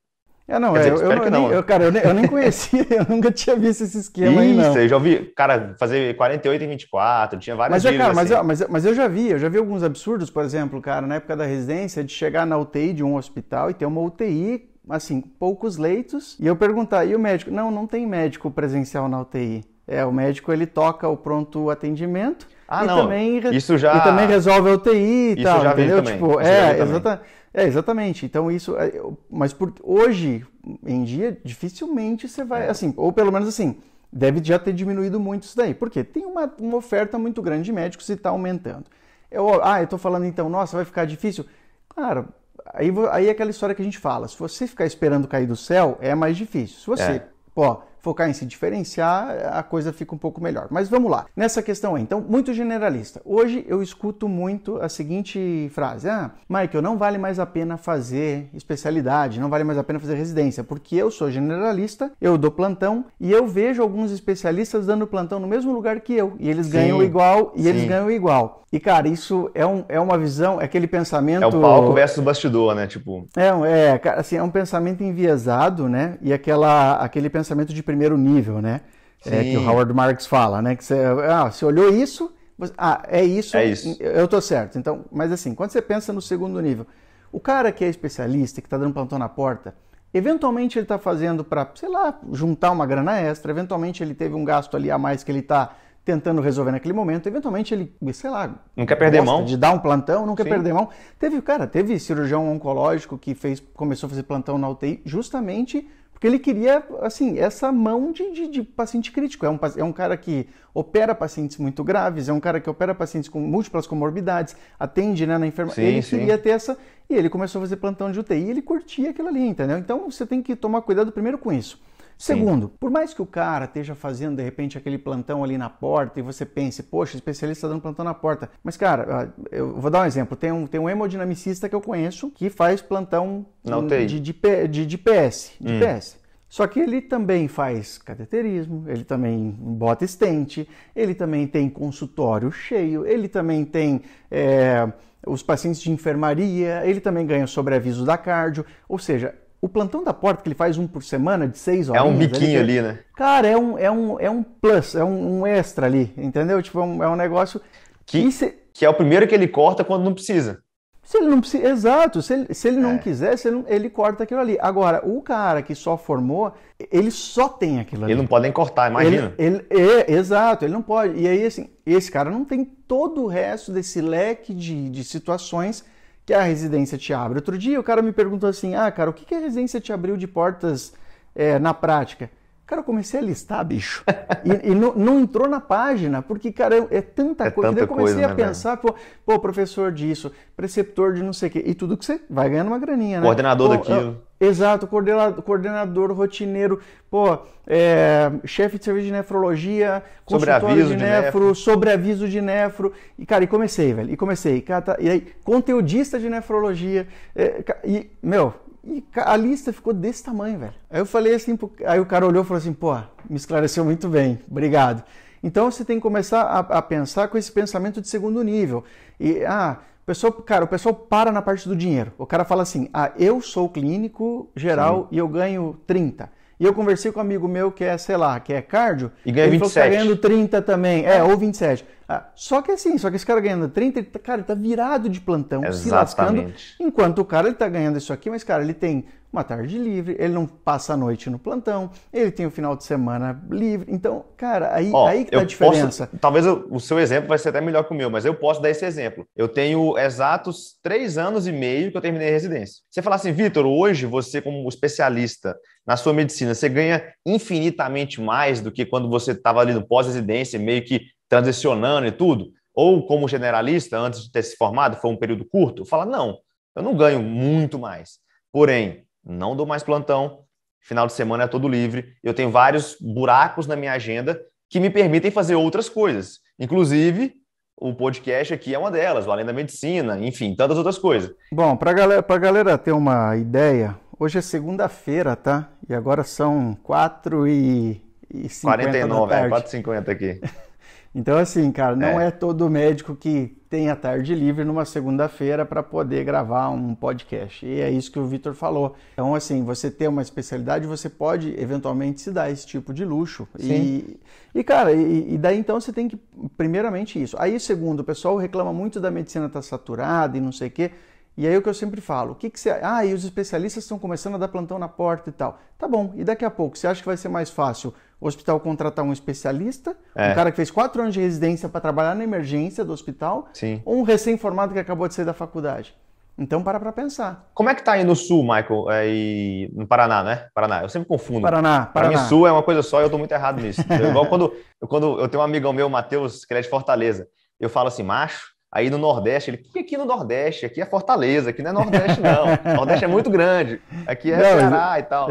É, não, dizer, eu, eu, eu, não. Nem, eu, cara, eu nem, eu nem conhecia, *laughs* eu nunca tinha visto esse esquema Isso, aí, não. eu já ouvi, cara, fazer 48 em 24, tinha várias mas, é, cara, assim. É, mas, eu, é, mas, mas eu já vi, eu já vi alguns absurdos, por exemplo, cara, na época da residência, de chegar na UTI de um hospital e ter uma UTI, assim, poucos leitos, e eu perguntar, e o médico? Não, não tem médico presencial na UTI. É, o médico, ele toca o pronto atendimento, ah, e não. Também, isso já... E também resolve a UTI e isso tal, já entendeu? Tipo, é, exata... é, exatamente. Então isso... É, mas por... hoje em dia, dificilmente você vai... É. assim Ou pelo menos assim, deve já ter diminuído muito isso daí. Por quê? Tem uma, uma oferta muito grande de médicos e está aumentando. Eu, é ah, eu estou falando então, nossa, vai ficar difícil? Claro, aí, aí é aquela história que a gente fala. Se você ficar esperando cair do céu, é mais difícil. Se você, é. pô, focar em se diferenciar, a coisa fica um pouco melhor. Mas vamos lá. Nessa questão aí, então, muito generalista. Hoje eu escuto muito a seguinte frase: Ah, Michael, não vale mais a pena fazer especialidade, não vale mais a pena fazer residência, porque eu sou generalista, eu dou plantão e eu vejo alguns especialistas dando plantão no mesmo lugar que eu. E eles sim, ganham igual e sim. eles ganham igual. E, cara, isso é, um, é uma visão, é aquele pensamento. É o palco versus o bastidor, né? Tipo. É, é, cara, assim, é um pensamento enviesado, né? E aquela, aquele pensamento de primeiro nível, né? É, que o Howard Marks fala, né? Que você, ah, você olhou isso, você, ah, é isso, é isso, eu tô certo. Então, mas assim, quando você pensa no segundo nível, o cara que é especialista, que está dando plantão na porta, eventualmente ele está fazendo para, sei lá, juntar uma grana extra, eventualmente ele teve um gasto ali a mais que ele está tentando resolver naquele momento, eventualmente ele, sei lá, não quer perder mão de dar um plantão, não quer Sim. perder mão. Teve, cara, teve cirurgião oncológico que fez, começou a fazer plantão na UTI justamente porque ele queria, assim, essa mão de, de, de paciente crítico. É um, é um cara que opera pacientes muito graves, é um cara que opera pacientes com múltiplas comorbidades, atende né, na enfermaria. Ele sim. queria ter essa. E ele começou a fazer plantão de UTI e ele curtia aquilo ali, entendeu? Então você tem que tomar cuidado primeiro com isso. Segundo, Sim. por mais que o cara esteja fazendo de repente aquele plantão ali na porta e você pense, poxa, especialista dando plantão na porta. Mas, cara, ah, eu vou dar um exemplo. Tem um, tem um hemodinamicista que eu conheço que faz plantão de, de, de, de, PS. De hum. PS. Só que ele também faz cateterismo, ele também bota estente, ele também tem consultório cheio, ele também tem é, os pacientes de enfermaria, ele também ganha o sobreaviso da cardio. Ou seja, o plantão da porta que ele faz um por semana, de seis horas. É um biquinho ali, né? Cara, é um, é um, é um plus, é um, um extra ali, entendeu? Tipo, é um, é um negócio. Que, se... que é o primeiro que ele corta quando não precisa. Se ele não precisa, exato, se ele, se ele não é. quiser, ele, não, ele, corta aquilo ali. Agora, o cara que só formou, ele só tem aquilo ali. Ele não pode nem cortar, imagina. Ele, ele é, exato, ele não pode. E aí, assim, esse cara não tem todo o resto desse leque de, de situações que a residência te abre. Outro dia o cara me perguntou assim: ah, cara, o que, que a residência te abriu de portas é, na prática? Cara, eu comecei a listar, bicho. e, e não, não, entrou na página, porque, cara, é tanta é coisa. Tanta eu comecei coisa, a né, pensar, pô, pô, professor disso, preceptor de não sei o quê. E tudo que você vai ganhando uma graninha, né? Coordenador pô, daquilo. Eu, exato, coordenador, coordenador, rotineiro, pô, é, chefe de serviço de nefrologia, consultório de, de nefro, nefro. sobreaviso de nefro. E, cara, e comecei, velho. E comecei. Cara, tá, e aí, conteudista de nefrologia. É, e, meu, e a lista ficou desse tamanho, velho. Aí eu falei assim, pro... aí o cara olhou e falou assim, pô, me esclareceu muito bem, obrigado. Então você tem que começar a, a pensar com esse pensamento de segundo nível. E, ah, pessoa, cara, o pessoal para na parte do dinheiro. O cara fala assim, ah, eu sou clínico geral Sim. e eu ganho 30. E eu conversei com um amigo meu que é, sei lá, que é cardio. E ganha 27. Ele falou que tá ganhando 30 também. É, é. ou 27. Ah, só que assim, só que esse cara ganhando 30, ele tá, cara, ele tá virado de plantão, Exatamente. se lascando. Enquanto o cara ele tá ganhando isso aqui, mas, cara, ele tem uma tarde livre, ele não passa a noite no plantão, ele tem o final de semana livre. Então, cara, aí, Ó, aí que tá a diferença. Posso, talvez eu, o seu exemplo vai ser até melhor que o meu, mas eu posso dar esse exemplo. Eu tenho exatos três anos e meio que eu terminei a residência. Você falar assim, Vitor, hoje você, como especialista na sua medicina, você ganha infinitamente mais do que quando você estava ali no pós-residência, meio que transicionando e tudo, ou como generalista, antes de ter se formado, foi um período curto, fala: não, eu não ganho muito mais. Porém, não dou mais plantão, final de semana é todo livre, eu tenho vários buracos na minha agenda que me permitem fazer outras coisas. Inclusive, o podcast aqui é uma delas, o Além da Medicina, enfim, tantas outras coisas. Bom, para galera, a galera ter uma ideia, hoje é segunda-feira, tá? E agora são 4 e, e 50 49, da é, tarde. é, 4 e 50 aqui. *laughs* Então, assim, cara, não é, é todo médico que tem a tarde livre numa segunda-feira para poder gravar um podcast. E é isso que o Vitor falou. Então, assim, você ter uma especialidade, você pode eventualmente se dar esse tipo de luxo. Sim. E, e cara, e, e, daí então você tem que, primeiramente, isso. Aí, segundo, o pessoal reclama muito da medicina estar tá saturada e não sei o quê. E aí é o que eu sempre falo, o que, que você. Ah, e os especialistas estão começando a dar plantão na porta e tal. Tá bom, e daqui a pouco, você acha que vai ser mais fácil o hospital contratar um especialista, é. um cara que fez quatro anos de residência para trabalhar na emergência do hospital, Sim. ou um recém-formado que acabou de sair da faculdade? Então para para pensar. Como é que tá aí no sul, Michael? É, e... No Paraná, né? Paraná. Eu sempre confundo. Paraná, Paraná. Para mim, sul é uma coisa só e eu tô muito errado nisso. *laughs* igual quando eu, quando eu tenho um amigão meu, Matheus, que ele é de Fortaleza. Eu falo assim, macho, Aí no Nordeste, ele, que aqui no Nordeste? Aqui é Fortaleza, aqui não é Nordeste, não. Nordeste é muito grande. Aqui é *laughs* não, Ceará e tal.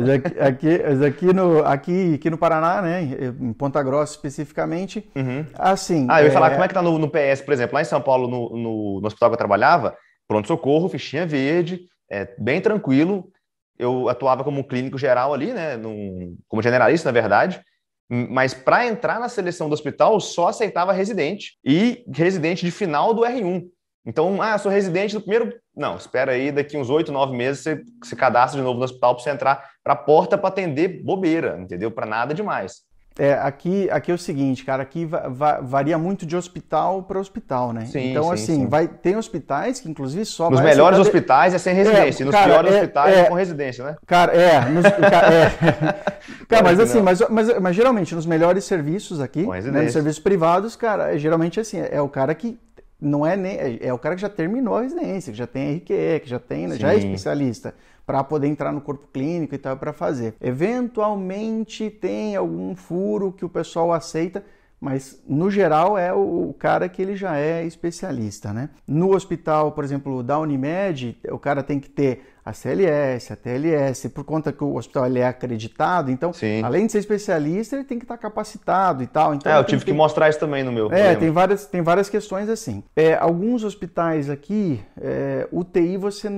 Aqui, aqui, no, aqui, aqui no Paraná, né? Em Ponta Grossa especificamente. Uhum. Assim. Ah, eu ia é... falar, como é que tá no, no, PS, por exemplo, lá em São Paulo, no, no, no hospital que eu trabalhava, pronto-socorro, fichinha verde, é, bem tranquilo. Eu atuava como clínico geral ali, né? Num, como generalista, na verdade. Mas para entrar na seleção do hospital, só aceitava residente e residente de final do R1. Então, ah, sou residente do primeiro. Não, espera aí, daqui uns oito, nove meses você se cadastra de novo no hospital para você entrar para a porta para atender bobeira, entendeu? Para nada demais. É, aqui, aqui é o seguinte, cara, aqui va va varia muito de hospital para hospital, né? Sim, então, sim, assim, sim. Vai, tem hospitais que, inclusive, só. Nos melhores aceitar... hospitais é sem é, residência, é, nos cara, piores é, hospitais é, com residência, né? Cara, é. Nos, cara, é. *laughs* cara, mas assim, mas, mas, mas, geralmente nos melhores serviços aqui, né, nos serviços privados, cara, é geralmente assim, é o cara que não é nem. É o cara que já terminou a residência, que já tem RQE, que já tem, né, já é especialista para poder entrar no corpo clínico e tal para fazer. Eventualmente tem algum furo que o pessoal aceita, mas no geral é o cara que ele já é especialista, né? No hospital, por exemplo, da Unimed, o cara tem que ter a CLS, a TLS, por conta que o hospital ele é acreditado, então, Sim. além de ser especialista, ele tem que estar capacitado e tal. Então, é, eu tive que mostrar isso também no meu. É, tem várias, tem várias questões assim. É, alguns hospitais aqui, é, UTI você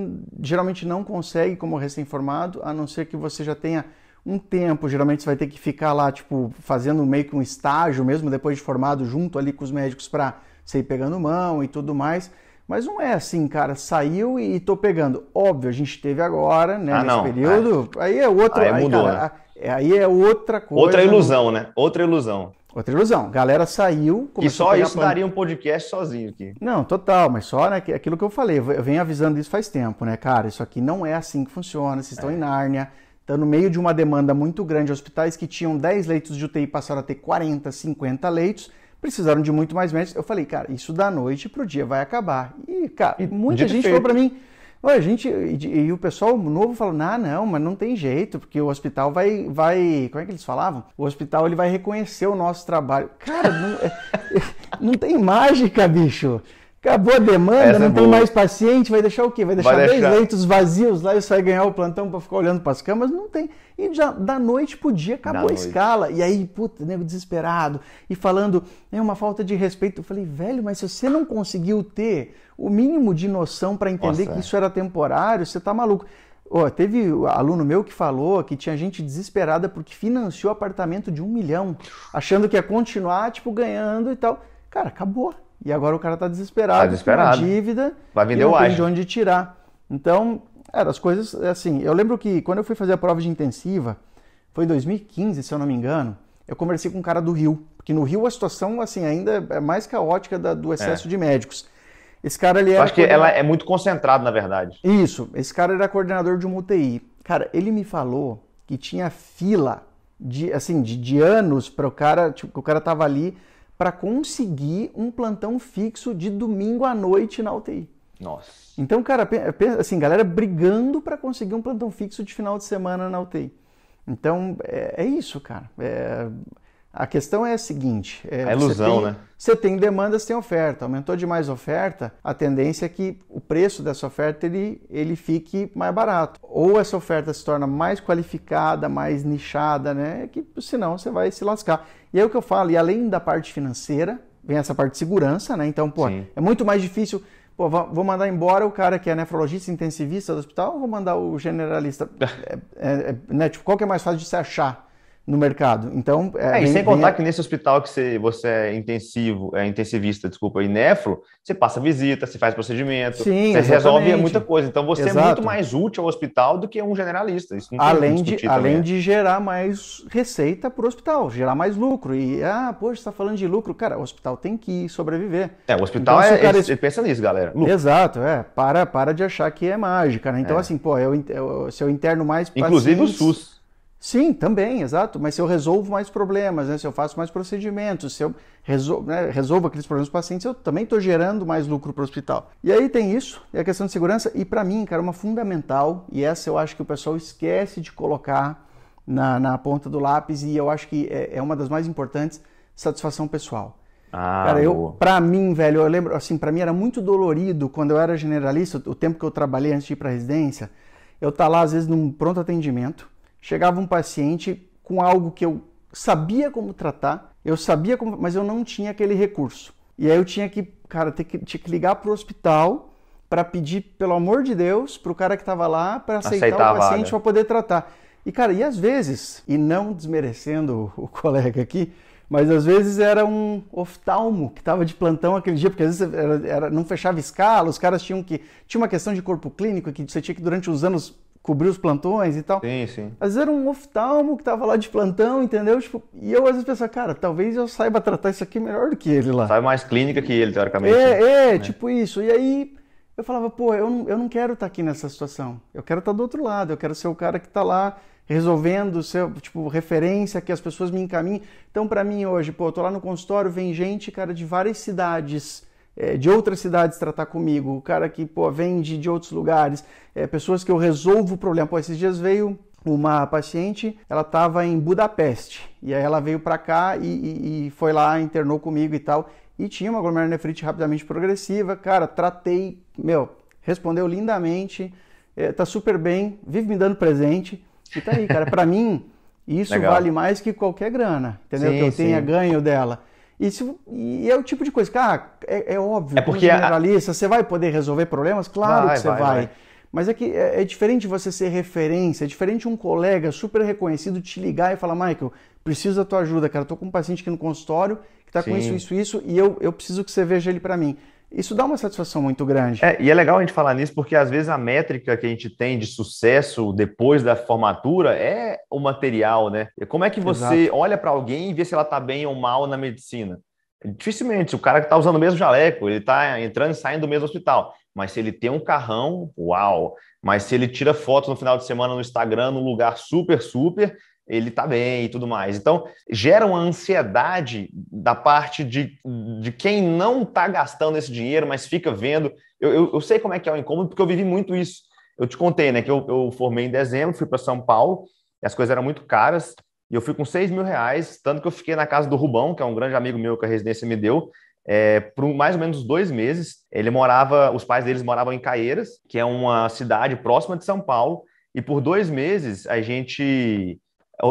geralmente não consegue como recém-formado, a não ser que você já tenha um tempo, geralmente você vai ter que ficar lá, tipo, fazendo meio que um estágio mesmo depois de formado, junto ali com os médicos para você ir pegando mão e tudo mais. Mas não é assim, cara, saiu e tô pegando. Óbvio, a gente teve agora, né, ah, nesse não. período. É. Aí é outra. Aí, aí mudou, cara, né? É, aí é outra coisa. Outra né? ilusão, né? Outra ilusão. Outra ilusão. Galera saiu. E só isso daria um podcast sozinho aqui. Não, total, mas só né, aquilo que eu falei. Eu venho avisando isso faz tempo, né, cara? Isso aqui não é assim que funciona. Vocês estão é. em Nárnia, estão tá no meio de uma demanda muito grande. Hospitais que tinham 10 leitos de UTI passaram a ter 40, 50 leitos precisaram de muito mais médicos. Eu falei, cara, isso da noite pro dia vai acabar. E, cara, e muita gente feito. falou para mim, a gente, e, e, o pessoal novo falou, ah, não, mas não tem jeito, porque o hospital vai, vai, como é que eles falavam? O hospital, ele vai reconhecer o nosso trabalho. Cara, não, é, *laughs* não tem mágica, bicho. Acabou a demanda, Essa não é tem boa. mais paciente, vai deixar o quê? Vai deixar vai dois leitos vazios lá e você vai ganhar o plantão para ficar olhando para as camas? Não tem. E já da noite pro dia acabou da a noite. escala. E aí, puta, nego desesperado e falando, é uma falta de respeito. Eu falei, velho, mas se você não conseguiu ter o mínimo de noção para entender Nossa, que é. isso era temporário, você tá maluco. Oh, teve um aluno meu que falou que tinha gente desesperada porque financiou apartamento de um milhão, achando que ia continuar, tipo, ganhando e tal. Cara, acabou. E agora o cara tá desesperado. Tá desesperado. Com dívida. Vai vender o Tem de onde tirar. Então, era, as coisas, é assim, eu lembro que quando eu fui fazer a prova de intensiva, foi em 2015, se eu não me engano, eu conversei com um cara do Rio, porque no Rio a situação, assim, ainda é mais caótica da, do excesso é. de médicos. Esse cara, ele era... Eu acho que ela é muito concentrado, na verdade. Isso. Esse cara era coordenador de uma UTI. Cara, ele me falou que tinha fila de, assim, de, de anos para o cara, tipo, que o cara tava ali para conseguir um plantão fixo de domingo à noite na UTI. Nossa. Então, cara, assim, galera brigando para conseguir um plantão fixo de final de semana na UTI. Então, é, é isso, cara. É, a questão é a seguinte: é, a ilusão, você tem, né? Você tem demandas, tem oferta. Aumentou demais a oferta, a tendência é que o preço dessa oferta ele, ele fique mais barato. Ou essa oferta se torna mais qualificada, mais nichada, né? Que senão você vai se lascar. E é o que eu falo, e além da parte financeira, vem essa parte de segurança, né? Então, pô, Sim. é muito mais difícil. Pô, vou mandar embora o cara que é nefrologista intensivista do hospital ou vou mandar o generalista? *laughs* É, é, é, né? tipo, qual que é mais fácil de se achar? no mercado. Então, é, é e vem, sem contar que nesse hospital que você, você é intensivo, é intensivista, desculpa, e nefro, você passa visita, você faz procedimento, Sim, você exatamente. resolve muita coisa. Então você Exato. é muito mais útil ao hospital do que um generalista. além de, além de gerar mais receita para o hospital, gerar mais lucro. E ah, poxa, está falando de lucro, cara, o hospital tem que sobreviver. É, o hospital então, é, cara... ele, pensa nisso, galera. Lucro. Exato, é. Para, para de achar que é mágica, né? Então é. assim, pô, eu, é eu, é se eu é interno mais, inclusive o SUS. Sim, também, exato. Mas se eu resolvo mais problemas, né? se eu faço mais procedimentos, se eu resolvo, né, resolvo aqueles problemas dos pacientes, eu também estou gerando mais lucro para o hospital. E aí tem isso, e a questão de segurança, e para mim, cara, é uma fundamental, e essa eu acho que o pessoal esquece de colocar na, na ponta do lápis, e eu acho que é, é uma das mais importantes, satisfação pessoal. Ah, cara, eu, para mim, velho, eu lembro, assim, para mim era muito dolorido quando eu era generalista, o tempo que eu trabalhei antes de ir para residência, eu tá lá, às vezes, num pronto atendimento, chegava um paciente com algo que eu sabia como tratar, eu sabia como, mas eu não tinha aquele recurso. E aí eu tinha que, cara, ter que, tinha que ligar pro hospital para pedir, pelo amor de Deus, pro cara que estava lá para aceitar, aceitar, o paciente para poder tratar. E cara, e às vezes, e não desmerecendo o *laughs* colega aqui, mas às vezes era um oftalmo que estava de plantão aquele dia, porque às vezes era, era, não fechava escala, os caras tinham que. Tinha uma questão de corpo clínico que você tinha que, durante os anos, cobrir os plantões e tal. Sim, sim. Às vezes era um oftalmo que tava lá de plantão, entendeu? Tipo, e eu às vezes pensava, cara, talvez eu saiba tratar isso aqui melhor do que ele lá. Sabe mais clínica que ele, teoricamente. É, né? é, tipo isso. E aí eu falava, pô, eu não, eu não quero estar tá aqui nessa situação. Eu quero estar tá do outro lado, eu quero ser o cara que tá lá resolvendo, ser, tipo, referência, que as pessoas me encaminhem. Então, para mim hoje, pô, eu tô lá no consultório, vem gente, cara, de várias cidades é, de outras cidades tratar comigo, o cara que pô, vende de outros lugares, é, pessoas que eu resolvo o problema. Pô, esses dias veio uma paciente, ela estava em Budapeste e aí ela veio para cá e, e, e, foi lá, internou comigo e tal. E tinha uma glomerulonefrite rapidamente progressiva, cara, tratei, meu, respondeu lindamente, é, tá super bem, vive me dando presente. E tá aí, cara, para mim, isso *laughs* Legal. vale mais que qualquer grana, entendeu? Sim, que eu sim. tenha ganho dela. Isso, e é o tipo de coisa que, ah, é, é óbvio, é porque generalista, a... você vai poder resolver problemas? Claro vai, que você vai. vai. vai. Mas é que é, é, diferente você ser referência, é diferente um colega super reconhecido te ligar e falar, Michael, preciso da tua ajuda, cara, Estou tô com um paciente aqui no consultório que tá Sim. com isso, isso, isso, e eu, eu preciso que você veja ele para mim isso dá uma satisfação muito grande. É, e é legal a gente falar nisso, porque às vezes a métrica que a gente tem de sucesso depois da formatura é o material, né? Como é que você Exato. olha para alguém e vê se ela está bem ou mal na medicina? Dificilmente, o cara que está usando o mesmo jaleco, ele está entrando e saindo do mesmo hospital. Mas se ele tem um carrão, uau! Mas se ele tira foto no final de semana no Instagram, num lugar super, super, ele tá bem e tudo mais. Então, gera uma ansiedade da parte de, de quem não tá gastando esse dinheiro, mas fica vendo. Eu, eu, eu sei como é que é o incômodo, porque eu vivi muito isso. Eu te contei, né, que eu, eu formei em dezembro, fui para São Paulo, e as coisas eram muito caras, e eu fui com 6 mil reais, tanto que eu fiquei na casa do Rubão, que é um grande amigo meu que a residência me deu, é, por mais ou menos dois meses. Ele morava, os pais deles moravam em Caieiras, que é uma cidade próxima de São Paulo, e por dois meses a gente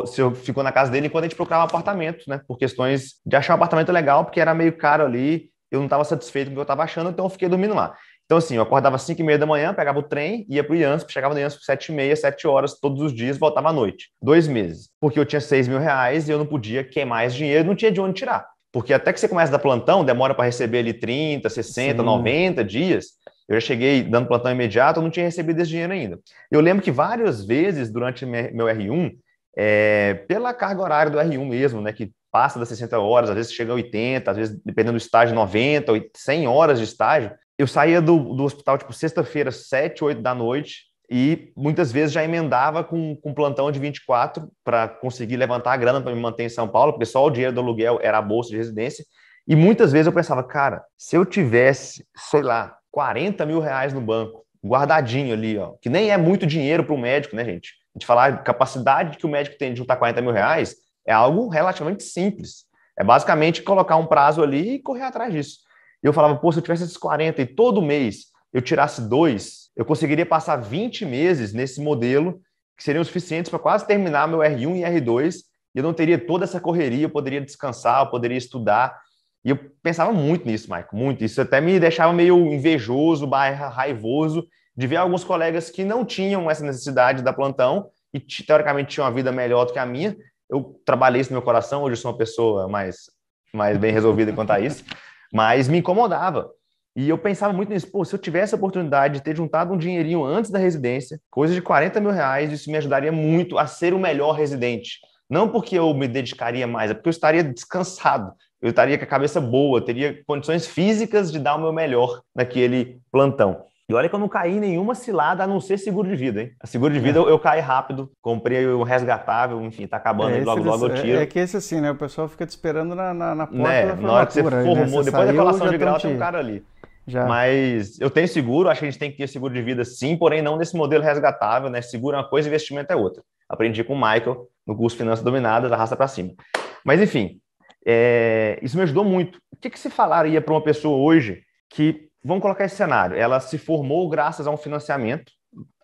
se eu ficou na casa dele enquanto a gente procurava um apartamento, né? Por questões de achar um apartamento legal, porque era meio caro ali, eu não estava satisfeito com o que eu estava achando, então eu fiquei dormindo lá. Então, assim, eu acordava às 5 e meia da manhã, pegava o trem, ia para o IANSP, chegava no IANSP 7 e meia, 7 horas, todos os dias, voltava à noite. Dois meses. Porque eu tinha 6 mil reais e eu não podia queimar esse dinheiro, não tinha de onde tirar. Porque até que você começa a dar plantão, demora para receber ali 30, 60, Sim. 90 dias. Eu já cheguei dando plantão imediato, eu não tinha recebido esse dinheiro ainda. Eu lembro que várias vezes durante meu R1, é, pela carga horária do R1 mesmo, né, que passa das 60 horas, às vezes chega a 80, às vezes, dependendo do estágio, 90, 100 horas de estágio. Eu saía do, do hospital, tipo, sexta-feira, 7, 8 da noite, e muitas vezes já emendava com, com plantão de 24 para conseguir levantar a grana para me manter em São Paulo, porque só o dinheiro do aluguel era a bolsa de residência. E muitas vezes eu pensava, cara, se eu tivesse, sei lá, 40 mil reais no banco, guardadinho ali, ó, que nem é muito dinheiro para o médico, né, gente? A gente falar ah, capacidade que o médico tem de juntar 40 mil reais é algo relativamente simples. É basicamente colocar um prazo ali e correr atrás disso. E eu falava, pô, se eu tivesse esses 40 e todo mês eu tirasse dois, eu conseguiria passar 20 meses nesse modelo, que seriam suficientes para quase terminar meu R1 e R2, e eu não teria toda essa correria, eu poderia descansar, eu poderia estudar. E eu pensava muito nisso, Maico, muito. Isso até me deixava meio invejoso, raivoso, de ver alguns colegas que não tinham essa necessidade da plantão e teoricamente tinham uma vida melhor do que a minha. Eu trabalhei isso no meu coração, hoje eu sou uma pessoa mais, mais bem resolvida quanto a isso, mas me incomodava. E eu pensava muito nisso, pô, se eu tivesse a oportunidade de ter juntado um dinheirinho antes da residência, coisa de 40 mil reais, isso me ajudaria muito a ser o melhor residente. Não porque eu me dedicaria mais, é porque eu estaria descansado, eu estaria com a cabeça boa, teria condições físicas de dar o meu melhor naquele plantão. E olha que eu não caí em nenhuma cilada, a não ser seguro de vida, hein? A seguro de vida é. eu, eu, caí rápido, comprei o resgatável, enfim, tá acabando, é, logo, logo eu tiro. É, é, que esse assim, né? O pessoal fica te esperando na, na, na porta É, né, da Na hora que você formou, né? você depois da colação de grau, tem um cara ali. Já. Mas eu tenho seguro, acho que a gente tem que ter seguro de vida sim, porém não nesse modelo resgatável, né? Seguro é uma coisa, investimento é outra. Aprendi com o Michael no curso Finanças Dominadas, arrasta para cima. Mas enfim, é... isso me ajudou muito. O que, que se falaria para uma pessoa hoje que vamos colocar esse cenário. Ela se formou graças a um financiamento,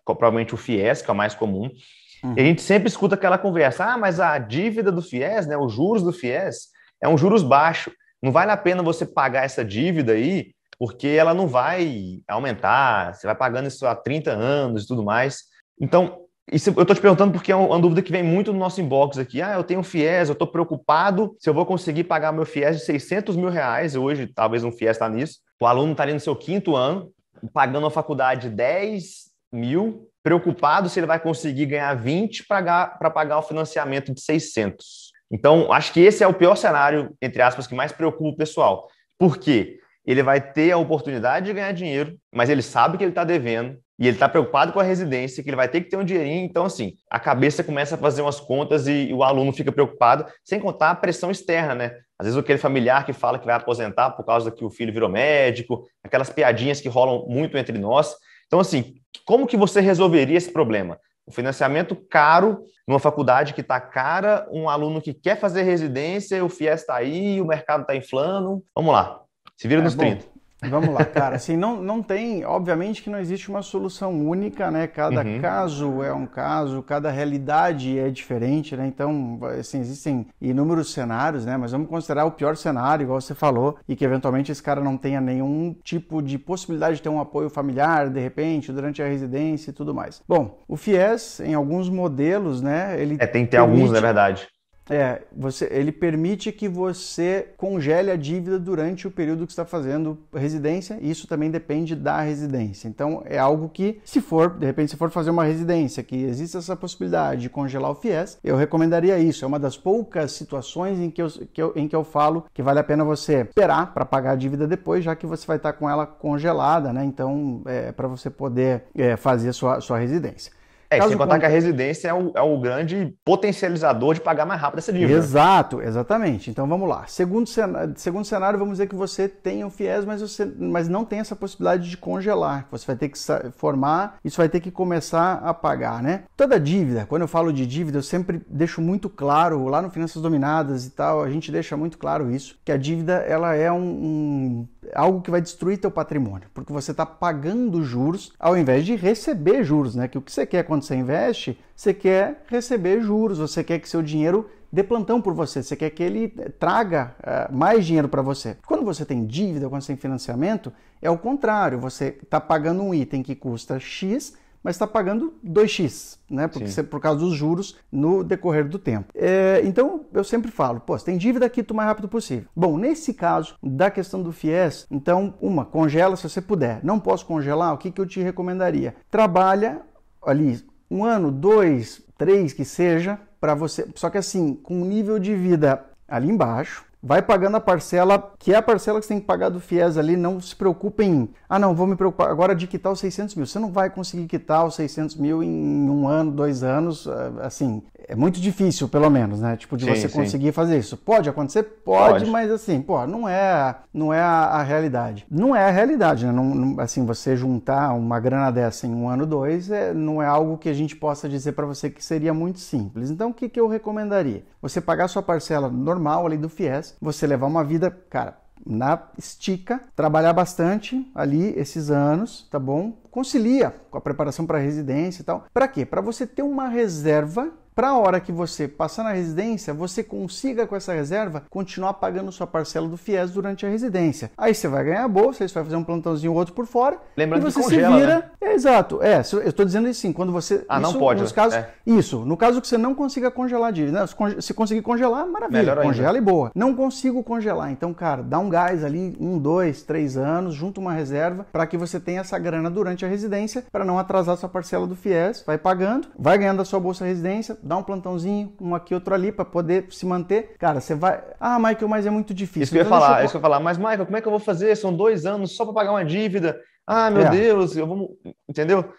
provavelmente o FIES, que é o mais comum. Uhum. E a uhum. gente sempre escuta aquela conversa: ah, mas a dívida do FIES, né, os juros do FIES, é um juros baixo. Não vale a pena você pagar essa dívida aí, porque ela não vai aumentar, você vai pagando isso há 30 anos e tudo mais. Então, isso, eu estou te perguntando porque é uma dúvida que vem muito no nosso inbox aqui. Ah, eu tenho um FIES, eu estou preocupado se eu vou conseguir pagar meu FIES de 600 mil reais. Hoje, talvez um FIES está nisso. O aluno está ali no seu quinto ano, pagando a faculdade 10 mil, preocupado se ele vai conseguir ganhar 20 para pagar o financiamento de 600. Então, acho que esse é o pior cenário, entre aspas, que mais preocupa o pessoal. Por quê? Ele vai ter a oportunidade de ganhar dinheiro, mas ele sabe que ele está devendo, e ele está preocupado com a residência, que ele vai ter que ter um dinheirinho. Então, assim, a cabeça começa a fazer umas contas e, e o aluno fica preocupado, sem contar a pressão externa, né? Às vezes, aquele familiar que fala que vai aposentar por causa que o filho virou médico, aquelas piadinhas que rolam muito entre nós. Então, assim, como que você resolveria esse problema? O financiamento caro, numa faculdade que está cara, um aluno que quer fazer residência, o FIES está aí, o mercado está inflando. Vamos lá, se vira é, nos bom. 30. Vamos lá, cara. Assim, não, não tem, obviamente que não existe uma solução única, né? Cada uhum. caso é um caso, cada realidade é diferente, né? Então, assim, existem inúmeros cenários, né? Mas vamos considerar o pior cenário, igual você falou, e que eventualmente esse cara não tenha nenhum tipo de possibilidade de ter um apoio familiar, de repente, durante a residência e tudo mais. Bom, o FIES, em alguns modelos, né? Ele é, tem que ter né? permite... alguns, é na verdade. É, você, ele permite que você congele a dívida durante o período que está fazendo residência. Isso também depende da residência. Então é algo que, se for de repente se for fazer uma residência que existe essa possibilidade de congelar o FIES, eu recomendaria isso. É uma das poucas situações em que eu, que eu em que eu falo que vale a pena você esperar para pagar a dívida depois, já que você vai estar com ela congelada, né? Então é para você poder é, fazer a sua sua residência. É, sem contar que a residência é o, é o, grande potencializador de pagar mais rápido essa dívida. Exato, exatamente. Então vamos lá. Segundo cenário, segundo cenário vamos dizer que você tem o FIES, mas, você, mas não tem essa possibilidade de congelar. Você vai ter que formar, isso vai ter que começar a pagar, né? Toda dívida, quando eu falo de dívida, eu sempre deixo muito claro, lá no Finanças Dominadas e tal, a gente deixa muito claro isso, que a dívida ela é um, um algo que vai destruir teu patrimônio, porque você está pagando juros ao invés de receber juros, né? Que o que você quer quando você investe, você quer receber juros, você quer que seu dinheiro dê plantão por você, você quer que ele eh, traga uh, mais dinheiro para você. Quando você tem dívida, quando você tem financiamento, é o contrário, você está pagando um item que custa X mas está pagando 2x, né? Porque você, por causa dos juros no decorrer do tempo. É, então, eu sempre falo, pô, você tem dívida, quita o mais rápido possível. Bom, nesse caso da questão do FIES, então, uma, congela se você puder. Não posso congelar, o que, que eu te recomendaria? Trabalha ali um ano, dois, três que seja, para você. Só que assim, com um nível de vida ali embaixo, vai pagando a parcela, que é a parcela que você tem que pagar do FIES ali, não se preocupem ah não, vou me preocupar agora de quitar os 600 mil. Você não vai conseguir quitar os 600 mil em um ano, dois anos, eh, assim, é muito difícil, pelo menos, né? Tipo, de sim, você conseguir sim. fazer isso. Pode acontecer? Pode, Pode, mas assim, pô, não é, não é a, a realidade. Não é a realidade, né? Não, não, assim, você juntar uma grana dessa em um ano, dois, é, não é algo que a gente possa dizer para você que seria muito simples. Então, o que, que eu recomendaria? Você pagar sua parcela normal ali do FIES, você levar uma vida, cara, na estica, trabalhar bastante ali esses anos, tá bom? Concilia com a preparação para residência e tal. Para quê? Para você ter uma reserva para a hora que você passar na residência, você consiga com essa reserva continuar pagando sua parcela do FIES durante a residência. Aí você vai ganhar a bolsa, aí você vai fazer um plantãozinho ou outro por fora. Lembrando e você que congela, se vira. Né? É, exato. É, eu estou dizendo assim, quando você. Ah, isso, não pode. Nos casos, é. Isso. No caso que você não consiga congelar dívida. Né? Se conseguir congelar, maravilha. Melhor congela ainda. e boa. Não consigo congelar. Então, cara, dá um gás ali, um, dois, três anos, junta uma reserva para que você tenha essa grana durante a residência para não atrasar sua parcela do FIES. Vai pagando, vai ganhando a sua bolsa residência, dá um plantãozinho, um aqui, outro ali, para poder se manter. Cara, você vai. Ah, Michael, mas é muito difícil. Isso que eu ia então, falar, eu... isso que eu ia falar. Mas, Michael, como é que eu vou fazer? São dois anos só para pagar uma dívida. Ah, meu é. Deus, eu vou. Entendeu?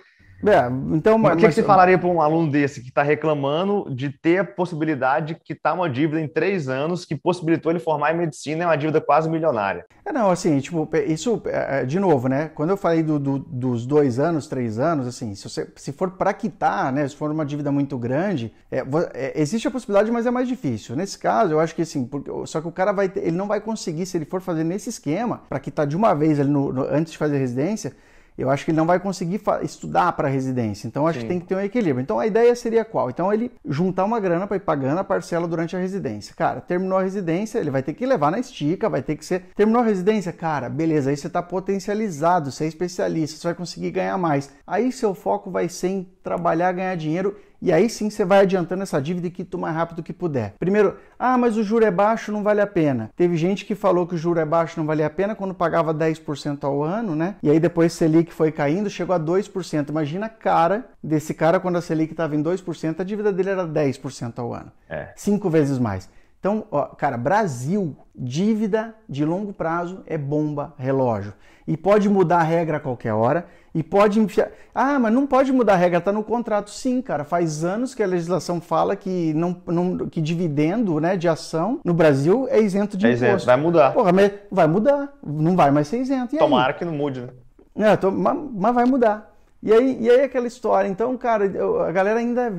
É, então, mas, o que, mas... que você falaria para um aluno desse que está reclamando de ter a possibilidade de quitar tá uma dívida em três anos que possibilitou ele formar em medicina é uma dívida quase milionária? É, não, assim, tipo, isso, é, é, de novo, né? Quando eu falei do, do, dos dois anos, três anos, assim, se, você, se for para quitar, né? Se for uma dívida muito grande, é, é, existe a possibilidade, mas é mais difícil. Nesse caso, eu acho que assim, porque, só que o cara vai, ele não vai conseguir, se ele for fazer nesse esquema, para quitar de uma vez no, no, antes de fazer residência eu acho que ele não vai conseguir estudar para residência. Então acho Sim. que tem que ter um equilíbrio. Então a ideia seria qual? Então ele juntar uma grana para ir pagando a parcela durante a residência. Cara, terminou a residência, ele vai ter que levar na estica, vai ter que ser. Terminou a residência, cara, beleza, aí você está potencializado, você é especialista, você vai conseguir ganhar mais. Aí seu foco vai ser em trabalhar, ganhar dinheiro e aí sim você vai adiantando essa dívida e quita o mais rápido que puder. Primeiro, ah, mas o juro é baixo, não vale a pena. Teve gente que falou que o juro é baixo, não valia a pena quando pagava 10% ao ano, né? E aí depois Selic foi caindo, chegou a 2%. Imagina a cara desse cara quando a Selic estava em 2%, a dívida dele era 10% ao ano. É. Cinco vezes mais. Então, ó, cara, Brasil, dívida de longo prazo é bomba relógio. E pode mudar a regra a qualquer hora. E pode enfiar. Ah, mas não pode mudar a regra, tá no contrato. Sim, cara, faz anos que a legislação fala que, não, não que dividendo né, de ação no Brasil é isento de é imposto. Isento. Vai mudar. Porra, mas vai mudar. Não vai mais ser isento. E Tomara aí? que não mude, né? É, tô... mas, mas vai mudar. E aí, e aí aquela história. Então, cara, a galera ainda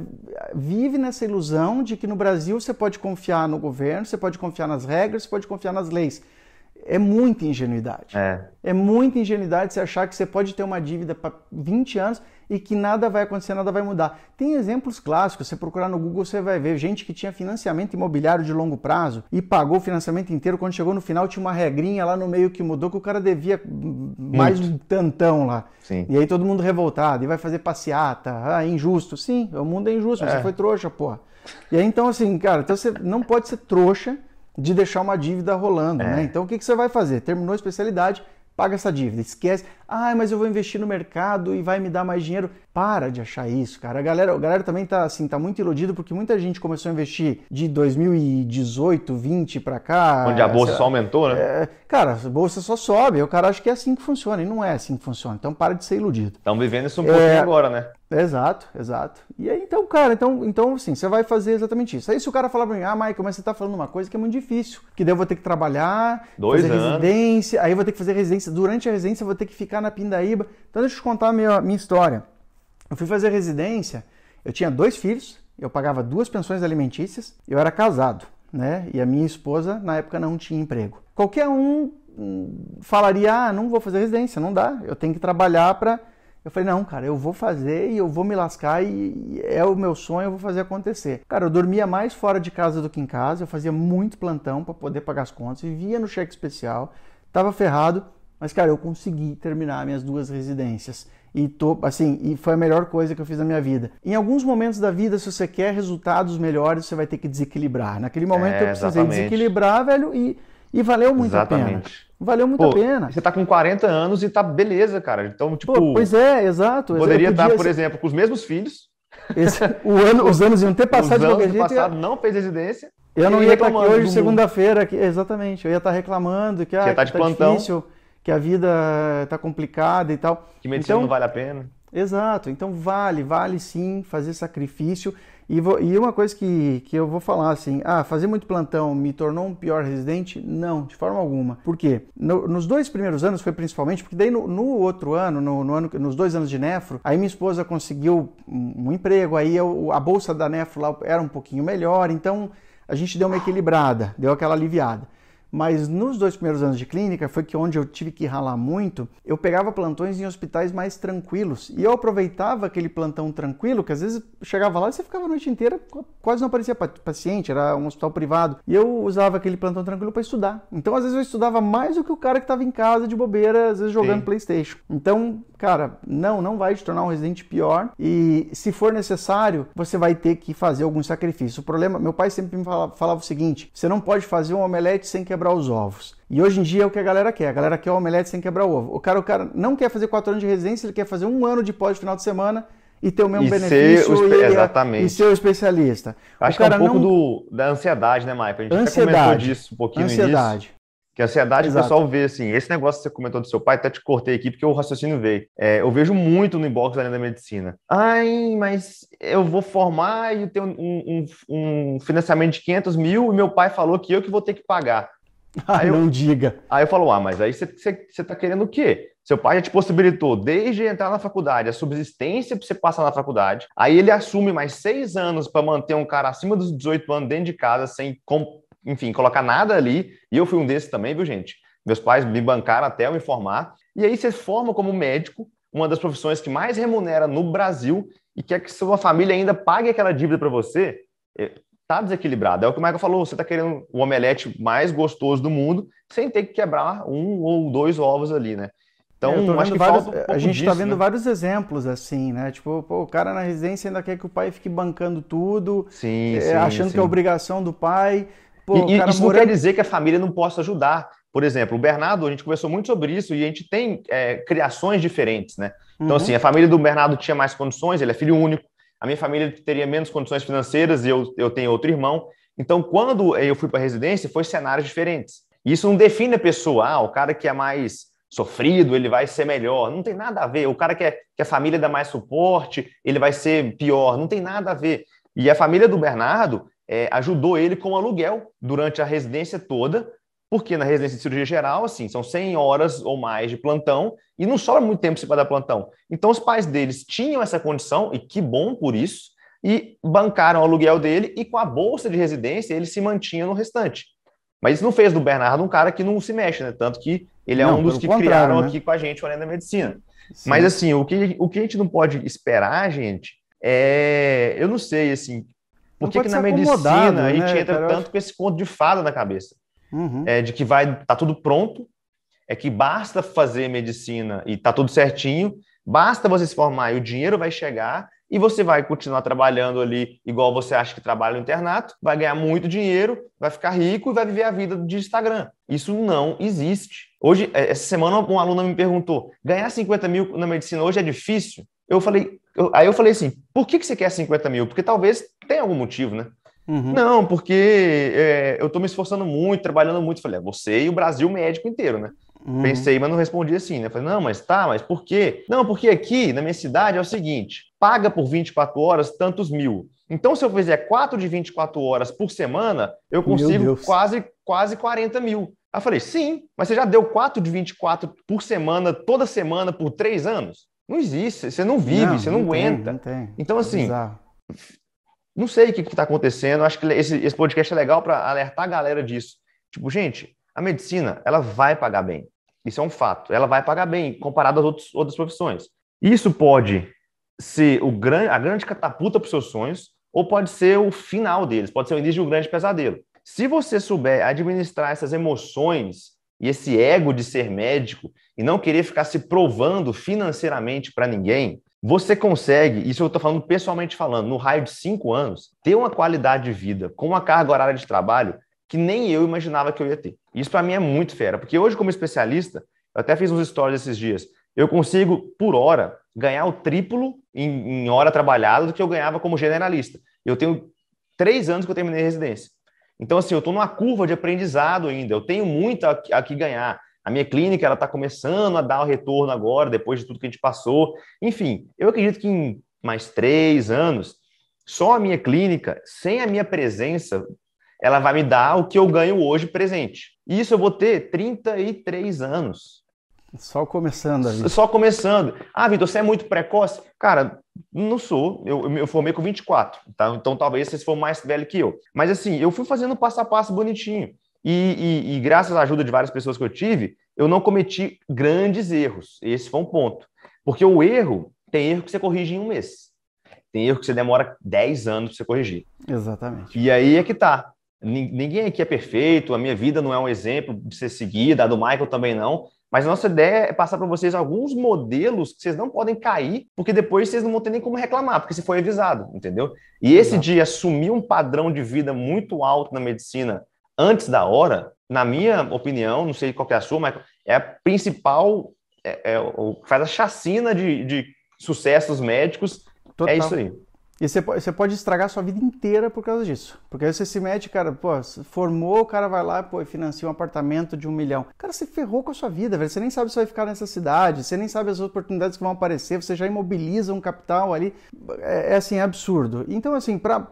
vive nessa ilusão de que no Brasil você pode confiar no governo, você pode confiar nas regras, você pode confiar nas leis é muita ingenuidade. É. é muita ingenuidade você achar que você pode ter uma dívida para 20 anos e que nada vai acontecer, nada vai mudar. Tem exemplos clássicos, você procurar no Google, você vai ver gente que tinha financiamento imobiliário de longo prazo e pagou o financiamento inteiro, quando chegou no final tinha uma regrinha lá no meio que mudou que o cara devia mais Muito. um tantão lá. Sim. E aí todo mundo revoltado, e vai fazer passeata, ah, é injusto. Sim, o mundo é injusto, é. você foi trouxa, porra. E aí então assim, cara, então você não pode ser trouxa de deixar uma dívida rolando, é. né? Então o que, que você vai fazer? Terminou a especialidade, paga essa dívida, esquece. Ah, mas eu vou investir no mercado e vai me dar mais dinheiro. Para de achar isso, cara. A galera, a galera também tá assim, tá muito iludida porque muita gente começou a investir de 2018, 20 para cá. Onde a bolsa só aumentou, né? É, cara, a bolsa só sobe. O cara acha que é assim que funciona e não é assim que funciona. Então para de ser iludido. Estão vivendo isso um pouquinho é... agora, né? Exato, exato. E aí, então, cara, então, então assim, você vai fazer exatamente isso. Aí se o cara falar pra mim, ah, Michael, mas você tá falando uma coisa que é muito difícil, que daí eu vou ter que trabalhar, Dois fazer anos. residência, aí eu vou ter que fazer residência. Durante a residência eu vou ter que ficar na Pindaíba. Então deixa eu te contar a minha, minha história. Eu fui fazer residência, eu tinha dois filhos, eu pagava duas pensões alimentícias, eu era casado, né? E a minha esposa, na época, não tinha emprego. Qualquer um hum, falaria: ah, não vou fazer residência, não dá, eu tenho que trabalhar para. Eu falei: não, cara, eu vou fazer e eu vou me lascar e é o meu sonho, eu vou fazer acontecer. Cara, eu dormia mais fora de casa do que em casa, eu fazia muito plantão para poder pagar as contas, vivia no cheque especial, tava ferrado, mas, cara, eu consegui terminar minhas duas residências e tô assim, e foi a melhor coisa que eu fiz na minha vida. Em alguns momentos da vida, se você quer resultados melhores, você vai ter que desequilibrar. Naquele momento é, eu precisei exatamente. desequilibrar, velho, e, e valeu muito exatamente. a pena. Valeu muito Pô, a pena. Você tá com 40 anos e tá beleza, cara. Então, tipo. Pô, pois é, exato. Poderia estar, por exemplo, com os mesmos filhos. Esse, ano, os anos iam ter *laughs* passado os de qualquer jeito. Passado, ia... não fez residência. Eu não ia estar tá aqui hoje, segunda-feira, exatamente. Eu ia estar tá reclamando que, ah, tá que que tá plantão. difícil que a vida está complicada e tal. Que medicina então, não vale a pena. Exato, então vale, vale sim fazer sacrifício. E, vou, e uma coisa que, que eu vou falar assim: ah, fazer muito plantão me tornou um pior residente? Não, de forma alguma. Por quê? No, nos dois primeiros anos foi principalmente, porque daí no, no outro ano, no, no, ano, nos dois anos de Nefro, aí minha esposa conseguiu um emprego, aí eu, a bolsa da Nefro lá era um pouquinho melhor, então a gente deu uma equilibrada, deu aquela aliviada. Mas nos dois primeiros anos de clínica, foi que onde eu tive que ralar muito, eu pegava plantões em hospitais mais tranquilos. E eu aproveitava aquele plantão tranquilo, que às vezes chegava lá e você ficava a noite inteira, quase não aparecia paciente, era um hospital privado. E eu usava aquele plantão tranquilo para estudar. Então, às vezes, eu estudava mais do que o cara que estava em casa de bobeira, às vezes jogando Sim. PlayStation. Então, cara, não, não vai te tornar um residente pior. E se for necessário, você vai ter que fazer algum sacrifício. O problema, meu pai sempre me falava, falava o seguinte: você não pode fazer um omelete sem que quebrar os ovos. E hoje em dia é o que a galera quer. A galera quer o omelete sem quebrar o ovo. O cara, o cara não quer fazer quatro anos de residência, ele quer fazer um ano de pós-final de semana e ter o mesmo e benefício ser o, e, é- exatamente. e ser o especialista. Acho o cara que é um pouco não... do, da ansiedade, né, Maicon? A gente ansiedade. comentou disso um pouquinho ansiedade. no início. Que a ansiedade Exato. o pessoal vê assim, esse negócio que você comentou do seu pai, até te cortei aqui porque o raciocínio veio. É, eu vejo muito no inbox da linha da medicina. Ai, mas eu vou formar e eu tenho um, um, um financiamento de 500 mil e meu pai falou que eu que vou ter que pagar. *laughs* Aí não diga. Aí eu falo, ah, mas aí você está querendo o quê? Seu pai já te possibilitou, desde entrar na faculdade, a subsistência para você passar na faculdade. Aí ele assume mais seis anos para manter um cara acima dos 18 anos dentro de casa, sem, enfim, colocar nada ali. E eu fui um desses também, viu, gente? Meus pais me bancaram até eu me formar. E aí você forma como médico, uma das profissões que mais remunera no Brasil, e quer que sua família ainda pague aquela dívida para você. É, tá desequilibrado. É o que o Michael falou, você tá querendo o omelete mais gostoso do mundo sem ter que quebrar um ou dois ovos ali, né? Então, é, acho que vários, um a gente está vendo né? vários exemplos assim, né? Tipo, pô, o cara na residência ainda quer que o pai fique bancando tudo, sim, é, sim, achando sim. que é obrigação do pai. Pô, e, isso morando... não quer dizer que a família não possa ajudar. Por exemplo, o Bernardo, a gente conversou muito sobre isso e a gente tem é, criações diferentes, né? Então, uhum. assim, a família do Bernardo tinha mais condições, ele é filho único, a minha família teria menos condições financeiras e eu, eu tenho outro irmão. Então, quando eu fui para a residência, foi cenários diferentes. E isso não define a pessoa, ah, o cara que é mais sofrido, ele vai ser melhor. Não tem nada a ver. O cara que, é, que a família dá mais suporte, ele vai ser pior. Não tem nada a ver. E a família do Bernardo é, ajudou ele com aluguel durante a residência toda, porque na residência de cirurgia geral, assim, são 100 horas ou mais de plantão e não sobra muito tempo para dar plantão. Então, os pais deles tinham essa condição, e que bom por isso, e bancaram o aluguel dele e com a bolsa de residência ele se mantinha no restante. Mas isso não fez do Bernardo um cara que não se mexe, né? Tanto que ele é não, um dos que criaram né? aqui com a gente o Além da Medicina. Sim. Mas, assim, o que, o que a gente não pode esperar, gente, é... Eu não sei, assim, por que, que na medicina né, a gente né, entra cara, tanto acho... com esse conto de fada na cabeça? uhum. é, de que vai tá tudo pronto, é que basta fazer medicina e tá tudo certinho, basta você se formar e o dinheiro vai chegar e você vai continuar trabalhando ali igual você acha que trabalha no internato, vai ganhar muito dinheiro, vai ficar rico e vai viver a vida de Instagram. Isso não existe. Hoje, é, essa semana, uma aluna me perguntou: ganhar 50 mil na medicina hoje é difícil? Eu falei, eu, aí eu falei assim: por que, que você quer 50 mil? Porque talvez tenha algum motivo, né? Uhum. Não, porque é, eu estou me esforçando muito, trabalhando muito. Falei, é, você e o Brasil médico inteiro, né? Uhum. Pensei, mas não respondi assim, né? Falei, não, mas tá, mas por quê? Não, porque aqui na minha cidade é o seguinte: paga por 24 horas tantos mil. Então, se eu fizer 4 de 24 horas por semana, eu consigo quase, quase 40 mil. Aí eu falei, sim, mas você já deu 4 de 24 por semana, toda semana, por 3 anos? Não existe, você não vive, não, você não, não aguenta. Tem, não tem. Então, é assim, é não sei o que está acontecendo. Acho que esse, esse podcast é legal para alertar a galera disso. Tipo, gente, a medicina, ela vai pagar bem. Isso é um fato. Ela vai pagar bem comparado às outros, outras profissões. Isso pode ser o grande, a grande catapulta para os seus sonhos, ou pode ser o final deles, pode ser o início de um grande pesadelo. Se você souber administrar essas emoções e esse ego de ser médico e não querer ficar se provando financeiramente para ninguém, você consegue, isso eu estou falando pessoalmente falando, no raio de cinco anos, ter uma qualidade de vida com uma carga horária de trabalho que nem eu imaginava que eu ia ter. Isso para mim é muito fera, porque hoje, como especialista, eu até fiz uns stories esses dias, eu consigo, por hora, ganhar o triplo em, em hora trabalhada do que eu ganhava como generalista. Eu tenho três anos que eu terminei residência. Então, assim, eu estou numa curva de aprendizado ainda, eu tenho muito a, a que ganhar. A minha clínica ela está começando a dar o retorno agora, depois de tudo que a gente passou. Enfim, eu acredito que em mais três anos, só a minha clínica, sem a minha presença, ela vai me dar o que eu ganho hoje presente. E isso eu vou ter 33 anos. Só começando, ali. Só começando. Ah, Vitor, você é muito precoce? Cara, não sou. Eu, eu me formei com 24, tá? Então talvez vocês for mais velho que eu. Mas assim, eu fui fazendo passo a passo bonitinho. E, e, e, graças à ajuda de várias pessoas que eu tive, eu não cometi grandes erros. Esse foi um ponto. Porque o erro, tem erro que você corrige em um mês. Tem erro que você demora 10 anos para você corrigir. Exatamente. E aí é que tá. Ninguém aqui é perfeito, a minha vida não é um exemplo de ser seguida, a do Michael também não. Mas a nossa ideia é passar para vocês alguns modelos que vocês não podem cair, porque depois vocês não vão ter nem como reclamar, porque você foi avisado, entendeu? E esse Exato. assumir um padrão de vida muito alto na medicina antes da hora, na minha opinião, não sei qual é a sua, mas é a principal, é, é faz a chacina de, de sucessos médicos. É Total. É isso aí. E você, pode estragar sua vida inteira por causa disso. Porque aí você se mete, cara, pô, formou, o cara vai lá pô, e financia um apartamento de um milhão. Cara, você ferrou com a sua vida, velho. Você nem sabe se vai ficar nessa cidade, você nem sabe as oportunidades que vão aparecer, você já imobiliza um capital ali. É, é assim, é absurdo. Então, assim, pra,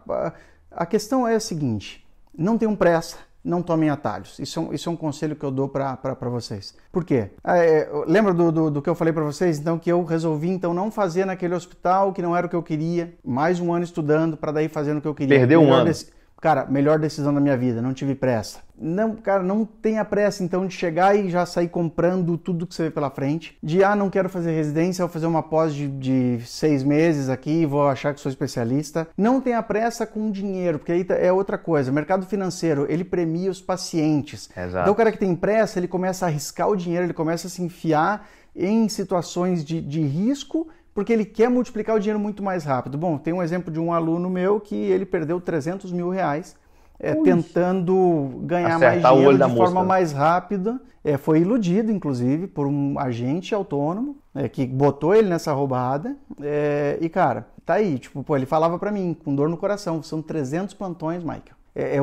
a questão é a seguinte: não tenham pressa, não tomem atalhos. Isso é um, isso é um conselho que eu dou para vocês. Por quê? Ah, é, lembra do, do, do, que eu falei para vocês? Então, que eu resolvi então não fazer naquele hospital que não era o que eu queria, mais um ano estudando para daí fazer o que eu queria. Perdeu um ano. Desse... Cara, melhor decisão da minha vida, não tive pressa. Não, cara, não tenha pressa então de chegar e já sair comprando tudo que você vê pela frente. De ah, não quero fazer residência, vou fazer uma pós de, de seis meses aqui, vou achar que sou especialista. Não tenha pressa com dinheiro, porque aí tá, é outra coisa. O mercado financeiro ele premia os pacientes. Exato. Então o cara que tem pressa, ele começa a arriscar o dinheiro, ele começa a se enfiar em situações de, de risco porque ele quer multiplicar o dinheiro muito mais rápido. Bom, tem um exemplo de um aluno meu que ele perdeu 300 mil reais é, tentando ganhar Acertar mais dinheiro de forma mais rápida. É, foi iludido, inclusive, por um agente autônomo é, que botou ele nessa roubada. É, e, cara, tá aí. Tipo, pô, ele falava para mim, com dor no coração, são 300 plantões, Michael. É, é,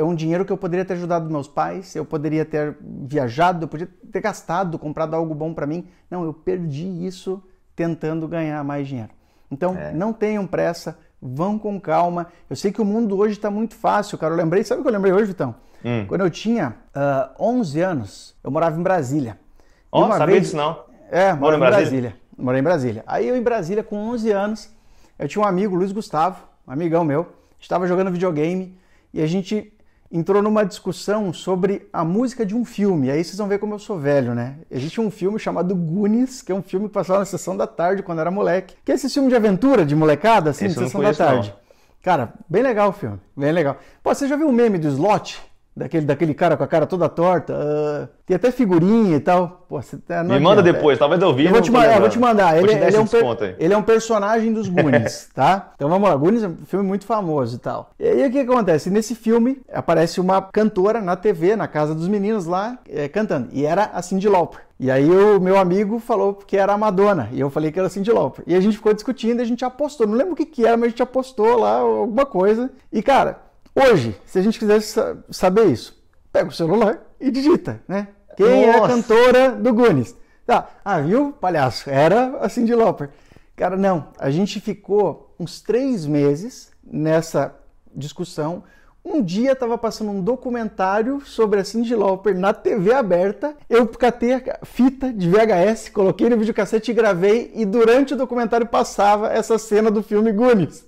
é, um dinheiro que eu poderia ter ajudado meus pais, eu poderia ter viajado, eu poderia ter gastado, comprado algo bom para mim. Não, eu perdi isso tentando ganhar mais dinheiro. Então, é. não tenham pressa, vão com calma. Eu sei que o mundo hoje está muito fácil, cara. Eu lembrei, sabe o que eu lembrei hoje, Vitão? Hum. Quando eu tinha uh, ah, 11 anos, eu morava em Brasília. Oh, uma sabia vez... disso não? É, Moro em Brasília. Brasília. Morei em Brasília. Aí eu em Brasília, com 11 anos, eu tinha um amigo, Luiz Gustavo, um amigão meu, estava jogando videogame e a gente entrou numa discussão sobre a música de um filme. Aí vocês vão ver como eu sou velho, né? Existe um filme chamado Goonies, que é um filme que passava na sessão da tarde quando era moleque. Que é esse filme de aventura, de molecada, assim, Esse na sessão da tarde. não. Cara, bem legal o filme, bem legal. Pô, você já viu o meme do slot? Daquele, daquele cara com a cara toda torta. Uh, tem até figurinha e tal. Pô, tá Me manda depois, talvez eu vi. Eu é, vou te, mandar, vou te mandar. Ele, te é, ele, é um per, ele, é um personagem dos Goonies, *laughs* tá? Então vamos lá. Goonies é um filme muito famoso e tal. E aí o que acontece? Nesse filme aparece uma cantora na TV, na casa dos meninos lá, é, cantando. E era a Cindy Lauper. E aí o meu amigo falou que era a Madonna, e eu falei que era Cindy Lauper. E a gente ficou discutindo, e a gente apostou, não lembro o que que era, mas a gente apostou lá alguma coisa. E cara, Hoje, se a gente quiser saber isso, pega o celular e digita, né? Quem Nossa. é a cantora do Goonies? Tá. Ah, viu, palhaço? Era a Cindy Lauper. Cara, não. A gente ficou uns três meses nessa discussão. Um dia estava passando um documentário sobre a Cindy Lauper na TV aberta. Eu catei a fita de VHS, coloquei no videocassete e gravei. E durante o documentário passava essa cena do filme Goonies.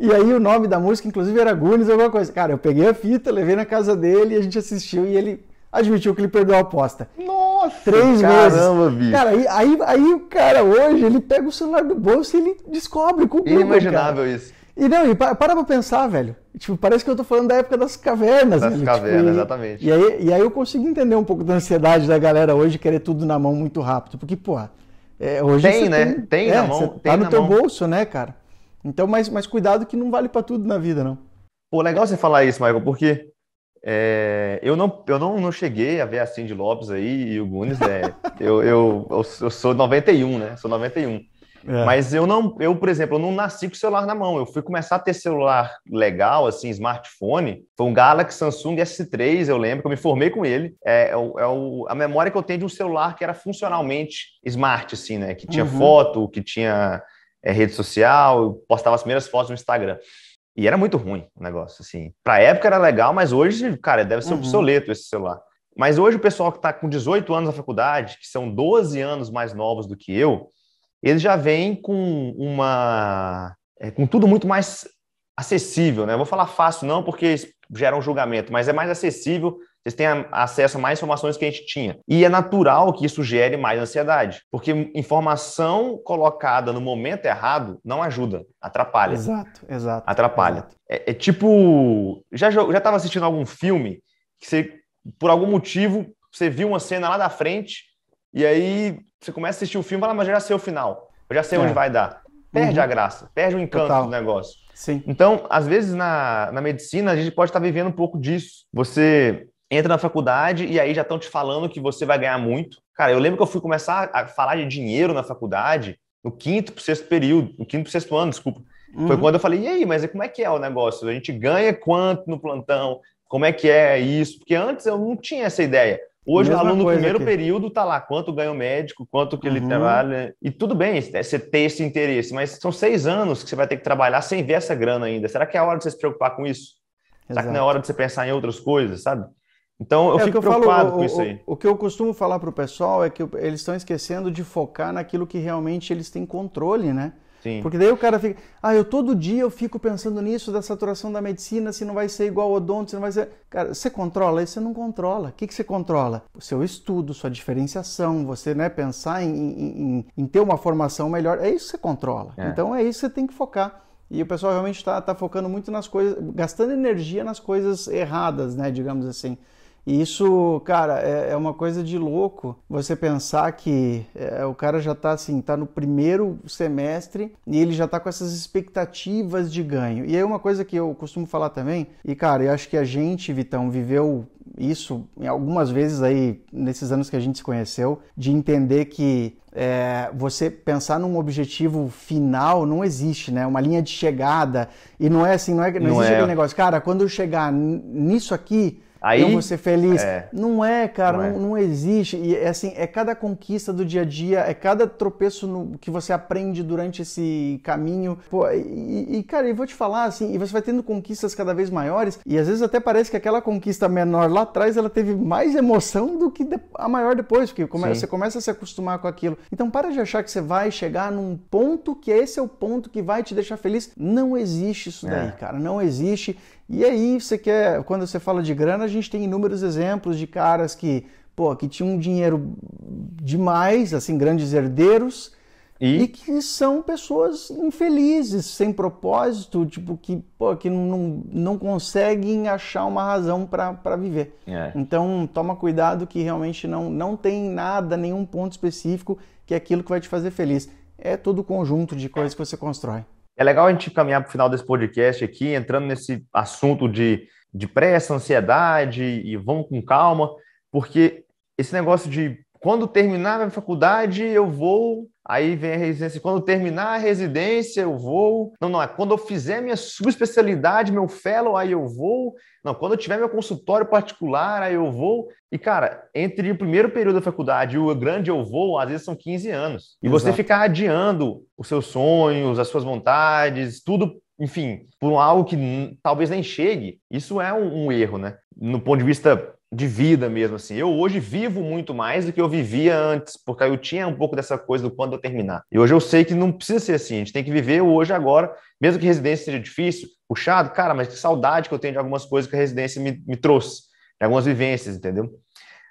E aí o nome da música, inclusive, era Goonies ou alguma coisa. Cara, eu peguei a fita, levei na casa dele e a gente assistiu e ele admitiu que ele perdeu a aposta. Nossa! Três caramba, meses. Bicho. Cara, aí, aí, aí o cara hoje, ele pega o celular do bolso e ele descobre com o Inimaginável cara. isso. E não, e para, para pra pensar, velho. Tipo, parece que eu tô falando da época das cavernas, Das cavernas, tipo, e, exatamente. E aí, e aí eu consigo entender um pouco da ansiedade da galera hoje querer tudo na mão muito rápido. Porque, porra, é, hoje tem, né? Tem, tem é, na mão. Tá tem tá no teu mão. bolso, né, cara? Então, mas, mas cuidado que não vale para tudo na vida, não. Pô, legal você falar isso, Michael, porque é, eu não, eu não, não cheguei a ver a Cindy Lopes aí e o Gunes, né? *laughs* eu, eu, eu, eu sou 91, né? Sou 91. É. Mas eu não, eu, por exemplo, eu não nasci com o celular na mão. Eu fui começar a ter celular legal, assim, smartphone. Foi um Galaxy Samsung S3, eu lembro, que eu me formei com ele. É, é, o, é o, a memória que eu tenho de um celular que era funcionalmente smart, assim, né? Que tinha uhum. foto, que tinha é, rede social, eu postava as primeiras fotos no Instagram. E era muito ruim o negócio, assim. Pra época era legal, mas hoje, cara, deve ser uhum. obsoleto esse celular. Mas hoje o pessoal que está com 18 anos na faculdade, que são 12 anos mais novos do que eu, eles já vêm com uma. É, com tudo muito mais acessível, né? Eu vou falar fácil não, porque gera um julgamento, mas é mais acessível vocês têm acesso a mais informações que a gente tinha. E é natural que isso gere mais ansiedade, porque informação colocada no momento errado não ajuda, atrapalha. Exato, exato. Atrapalha. Exato. É, é, tipo. Já estava assistindo algum filme que você, por algum motivo, você viu uma cena lá da frente e aí você começa a assistir o filme e fala, ah, mas já sei o final, eu já sei é. onde vai dar. Perde uhum. a graça, perde o encanto Total. do negócio. Sim. Então, às vezes na, na medicina, a gente pode estar tá vivendo um pouco disso. Você entra na faculdade e aí já estão te falando que você vai ganhar muito. Cara, eu lembro que eu fui começar a falar de dinheiro na faculdade no quinto para sexto período, no quinto para sexto ano, desculpa. Uhum. Foi quando eu falei, e aí, mas como é que é o negócio? A gente ganha quanto no plantão? Como é que é isso? Porque antes eu não tinha essa ideia. Hoje, o aluno no primeiro aqui. período tá lá quanto ganha o médico, quanto que uhum. ele trabalha. E tudo bem é você ter esse interesse, mas são seis anos que você vai ter que trabalhar sem ver essa grana ainda. Será que é a hora de você se preocupar com isso? Exato. Será que não é hora de você pensar em outras coisas, sabe? Então eu é, fico eu preocupado falo, com o, isso aí. O, o, que eu costumo falar para o pessoal é que eles estão esquecendo de focar naquilo que realmente eles têm controle, né? Sim. Porque daí o cara fica, ah, eu todo dia eu fico pensando nisso, da saturação da medicina, se não vai ser igual odonto, se não vai ser. Cara, você controla isso, você não controla. O que, que você controla? O seu estudo, sua diferenciação, você né, pensar em, em, em ter uma formação melhor, é isso que você controla. É. Então é isso que você tem que focar. E o pessoal realmente está tá focando muito nas coisas, gastando energia nas coisas erradas, né, digamos assim. E isso, cara, é, é, uma coisa de louco você pensar que é, o cara já está assim, tá no primeiro semestre e ele já está com essas expectativas de ganho. E é uma coisa que eu costumo falar também, e cara, eu acho que a gente, Vitão, viveu isso algumas vezes aí nesses anos que a gente se conheceu, de entender que é, você pensar num objetivo final não existe, né? Uma linha de chegada. E não é assim, não, é, não, não existe é. aquele negócio, cara, quando eu chegar nisso aqui Aí, eu vou ser feliz. É, não é, cara, não, é. não, não existe. E é assim, é cada conquista do dia a dia, é cada tropeço no, que você aprende durante esse caminho. Pô, e, e, cara, eu vou te falar assim, e você vai tendo conquistas cada vez maiores, e às vezes até parece que aquela conquista menor lá atrás ela teve mais emoção do que a maior depois, porque come, você começa a se acostumar com aquilo. Então para de achar que você vai chegar num ponto que esse é o ponto que vai te deixar feliz. Não existe isso é. daí, cara. Não existe. E aí você quer, quando você fala de grana, a gente tem inúmeros exemplos de caras que, pô, que tinham dinheiro demais, assim, grandes herdeiros, e? e, que são pessoas infelizes, sem propósito, tipo, que, pô, que não, não conseguem achar uma razão para viver. É. Então, toma cuidado que realmente não, não tem nada, nenhum ponto específico que é aquilo que vai te fazer feliz. É todo o conjunto de coisas que você constrói. É legal a gente caminhar para o final desse podcast aqui, entrando nesse assunto de, de pressa, ansiedade e vamos com calma, porque esse negócio de quando terminar a faculdade eu vou Aí vem a residência. Quando terminar a residência, eu vou. Não, não, é quando eu fizer minha subespecialidade, meu fellow, aí eu vou. Não, quando eu tiver meu consultório particular, aí eu vou. E, cara, entre o primeiro período da faculdade e o grande eu vou, às vezes são 15 anos. E Exato. você ficar adiando os seus sonhos, as suas vontades, tudo enfim, por algo que talvez nem chegue, isso é um, um, erro, né? No ponto de vista de vida mesmo, assim. Eu hoje vivo muito mais do que eu vivia antes, porque eu tinha um pouco dessa coisa do quando eu terminar. E hoje eu sei que não precisa ser assim, a gente tem que viver hoje, agora, mesmo que residência seja difícil, puxado, cara, mas que saudade que eu tenho de algumas coisas que a residência me, me trouxe, de algumas vivências, entendeu?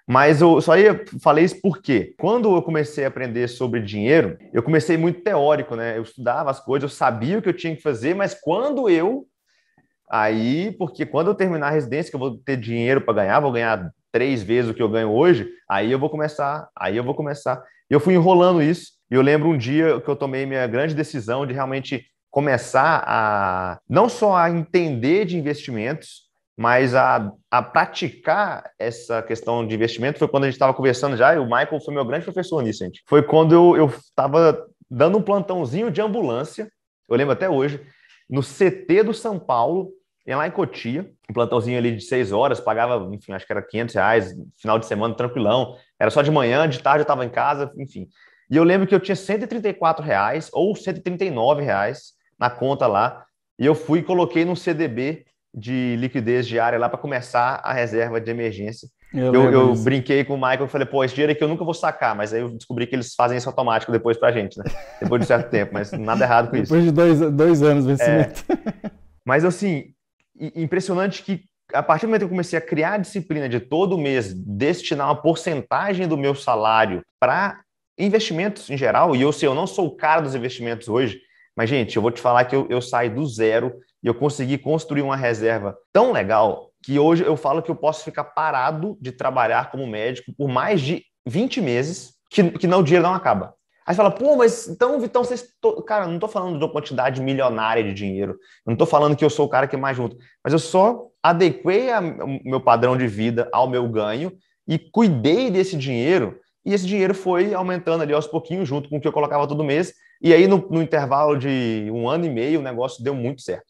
Mas eu só ia, falei isso porque quando eu comecei a aprender sobre dinheiro, eu comecei muito teórico, né? Eu estudava as coisas, eu sabia o que eu tinha que fazer, mas quando eu Aí, porque quando eu terminar a residência, que eu vou ter dinheiro para ganhar, vou ganhar três vezes o que eu ganho hoje, aí eu vou começar, aí eu vou começar. E eu fui enrolando isso. E eu lembro um dia que eu tomei minha grande decisão de realmente começar a não só a entender de investimentos, mas a, a praticar essa questão de investimento foi quando a gente estava conversando já, e o Michael foi meu grande professor nisso, gente. Foi quando eu estava dando um plantãozinho de ambulância, eu lembro até hoje, no CT do São Paulo, tem lá em Cotia, um plantãozinho ali de seis horas, pagava, enfim, acho que era 500 reais, final de semana, tranquilão. Era só de manhã, de tarde eu estava em casa, enfim. E eu lembro que eu tinha 134 reais ou 139 reais na conta lá. E eu fui e coloquei num CDB de liquidez diária lá para começar a reserva de emergência. Eu, eu, eu brinquei com o Michael e falei, pô, esse dinheiro aqui eu nunca vou sacar, mas aí eu descobri que eles fazem isso automático depois pra gente, né? Depois de um certo tempo, mas nada errado com *laughs* isso. Depois de dois, dois anos é. vencimento. É. Mas assim, impressionante que a partir do momento que eu comecei a criar a disciplina de todo mês destinar uma porcentagem do meu salário para investimentos em geral, e eu sei, eu não sou o cara dos investimentos hoje, mas, gente, eu vou te falar que eu, eu saí do zero e eu consegui construir uma reserva tão legal que hoje eu falo que eu posso ficar parado de trabalhar como médico por mais de 20 meses, que, que não, o dinheiro não acaba. Aí você fala, pô, mas então, Vitão, vocês. To... Cara, não estou falando de uma quantidade milionária de dinheiro. Eu não estou falando que eu sou o cara que mais junto. Mas eu só adequei o meu padrão de vida ao meu ganho e cuidei desse dinheiro. E esse dinheiro foi aumentando ali aos pouquinhos, junto com o que eu colocava todo mês. E aí, no, no intervalo de um ano e meio, o negócio deu muito certo.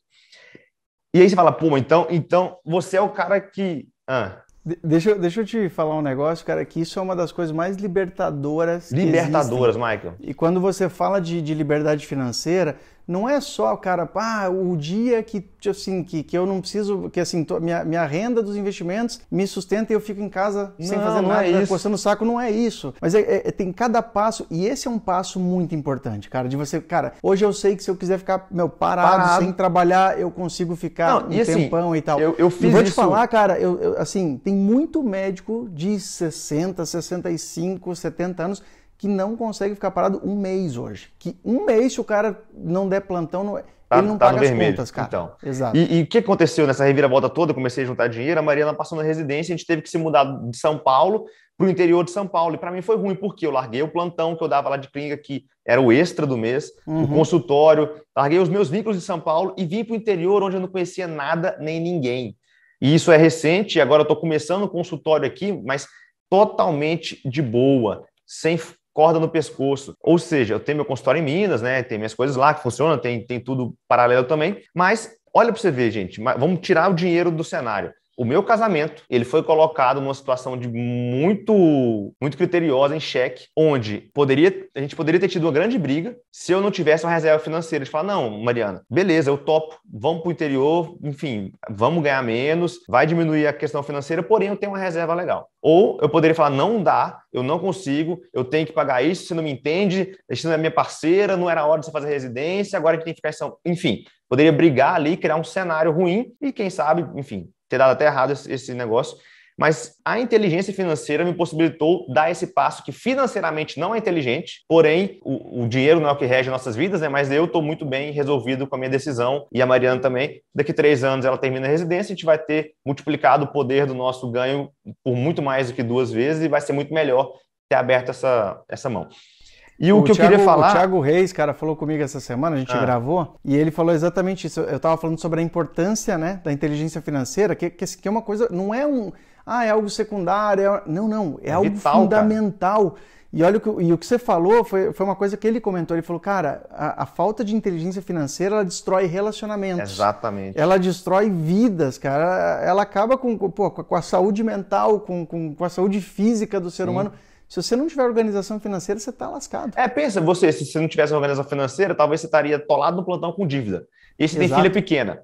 E aí você fala, pô, então, então você é o cara que. Ah, Deixa, deixa eu te falar um negócio, cara, que isso é uma das coisas mais libertadoras. Libertadoras, Michael. E quando você fala de, de liberdade financeira, não é só, cara, pá, ah, o dia que, assim, que, que eu não preciso, que assim, minha, minha renda dos investimentos me sustenta e eu fico em casa não, sem fazer é nada, é coçando o saco, não é isso. Mas é, é, tem cada passo, e esse é um passo muito importante, cara, de você, cara, hoje eu sei que se eu quiser ficar, meu, parado, parado. sem trabalhar, eu consigo ficar não, um e assim, tempão e tal. Eu, eu fiz e vou isso. te falar, cara, eu, eu, assim, tem muito médico de 60, 65, 70 anos que não consegue ficar parado um mês hoje. Que um mês, se o cara não der plantão, não... É- tá, ele não tá paga as contas, cara. Então. Exato. E o que aconteceu nessa reviravolta toda? Eu comecei a juntar dinheiro, a Mariana passou na residência, a gente teve que se mudar de São Paulo para o interior de São Paulo. E para mim foi ruim, porque eu larguei o plantão que eu dava lá de clínica, que era o extra do mês, uhum. o consultório, larguei os meus vínculos de São Paulo e vim para o interior, onde eu não conhecia nada nem ninguém. E isso é recente, agora eu estou começando o consultório aqui, mas totalmente de boa, sem corda no pescoço. Ou seja, eu tenho meu consultório em Minas, né? Tem minhas coisas lá que funcionam, tem, tem tudo paralelo também. Mas olha para você ver, gente, vamos tirar o dinheiro do cenário. O meu casamento, ele foi colocado numa situação de muito muito criteriosa em xeque, onde poderia a gente poderia ter tido uma grande briga se eu não tivesse uma reserva financeira. De falar, não, Mariana, beleza, eu topo, vamos para o interior, enfim, vamos ganhar menos, vai diminuir a questão financeira, porém eu tenho uma reserva legal. Ou eu poderia falar, não dá, eu não consigo, eu tenho que pagar isso, você não me entende, você não é minha parceira, não era hora de você fazer residência, agora a gente tem que ficar... Enfim, poderia brigar ali, criar um cenário ruim e quem sabe, enfim, ter dado até errado esse, negócio. Mas a inteligência financeira me possibilitou dar esse passo que financeiramente não é inteligente, porém o, o dinheiro não é o que rege nossas vidas, né? Mas eu estou muito bem resolvido com a minha decisão e a Mariana também. Daqui três anos ela termina a residência, a gente vai ter multiplicado o poder do nosso ganho por muito mais do que duas vezes e vai ser muito melhor ter aberto essa, essa mão. E o, o que Thiago, eu queria falar. O Thiago Reis, cara, falou comigo essa semana, a gente ah. gravou, e ele falou exatamente isso. Eu estava falando sobre a importância né, da inteligência financeira, que, que, que é uma coisa. Não é um. Ah, é algo secundário. É, não, não. É, é algo vital, fundamental. Cara. E olha o que, e o que você falou foi, foi uma coisa que ele comentou. Ele falou, cara, a, a, falta de inteligência financeira ela destrói relacionamentos. Exatamente. Ela destrói vidas, cara. Ela acaba com, pô, com a saúde mental, com, com, com a saúde física do ser Sim. humano. Se você não tiver organização financeira, você está lascado. É, pensa, você, se você não tivesse organização financeira, talvez você estaria atolado no plantão com dívida. E você Exato. tem filha pequena.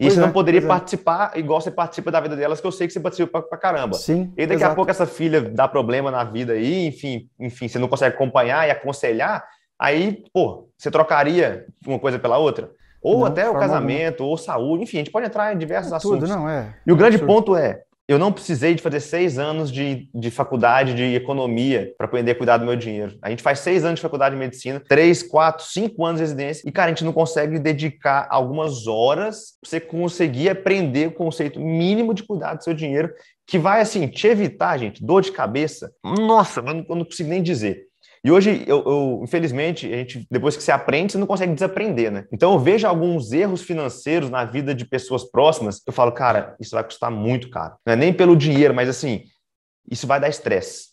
E pois você é, não poderia é. participar é. igual você participa da vida delas, que eu sei que você participa pra, caramba. Sim. E daqui exato. a pouco essa filha dá problema na vida aí, enfim, enfim, você não consegue acompanhar e aconselhar, aí, pô, você trocaria uma coisa pela outra. Ou não, até o casamento, alguma. ou saúde, enfim, a gente pode entrar em diversos é assuntos. Tudo, não, é. E o grande absurdo. ponto é: eu não precisei de fazer seis anos de, de faculdade de economia para aprender a cuidar do meu dinheiro. A gente faz seis anos de faculdade de medicina, três, quatro, cinco anos de residência, e, cara, a gente não consegue dedicar algumas horas para você conseguir aprender o conceito mínimo de cuidar do seu dinheiro, que vai, assim, te evitar, gente, dor de cabeça. Nossa, eu não, eu não consigo nem dizer. E hoje, eu, eu, infelizmente, a gente, depois que você aprende, você não consegue desaprender, né? Então eu vejo alguns erros financeiros na vida de pessoas próximas, eu falo, cara, isso vai custar muito caro. Não é nem pelo dinheiro, mas assim, isso vai dar estresse,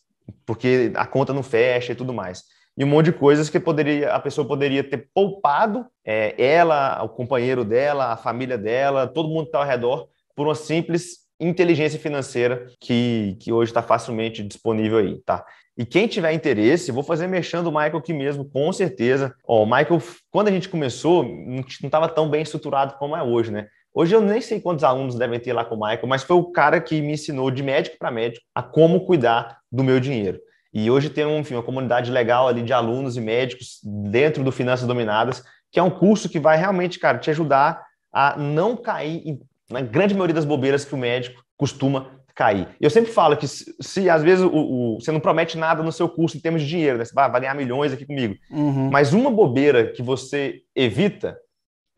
porque a conta não fecha e tudo mais e um monte de coisas que poderia, a pessoa poderia ter poupado, é, ela, o companheiro dela, a família dela, todo mundo que está ao redor, por uma simples inteligência financeira que, que hoje está facilmente disponível aí, tá? E quem tiver interesse, vou fazer mexendo o Michael aqui mesmo, com certeza. Ó, o Michael, quando a gente começou, não estava tão bem estruturado como é hoje, né? Hoje eu nem sei quantos alunos devem ter lá com o Michael, mas foi o cara que me ensinou de médico para médico a como cuidar do meu dinheiro. E hoje tem enfim, uma comunidade legal ali de alunos e médicos dentro do Finanças Dominadas, que é um curso que vai realmente, cara, te ajudar a não cair em, na grande maioria das bobeiras que o médico costuma cair. Eu sempre falo que se, se às vezes o, o, você não promete nada no seu curso em termos de dinheiro, né? Você ah, vai ganhar milhões aqui comigo. Uhum. Mas uma bobeira que você evita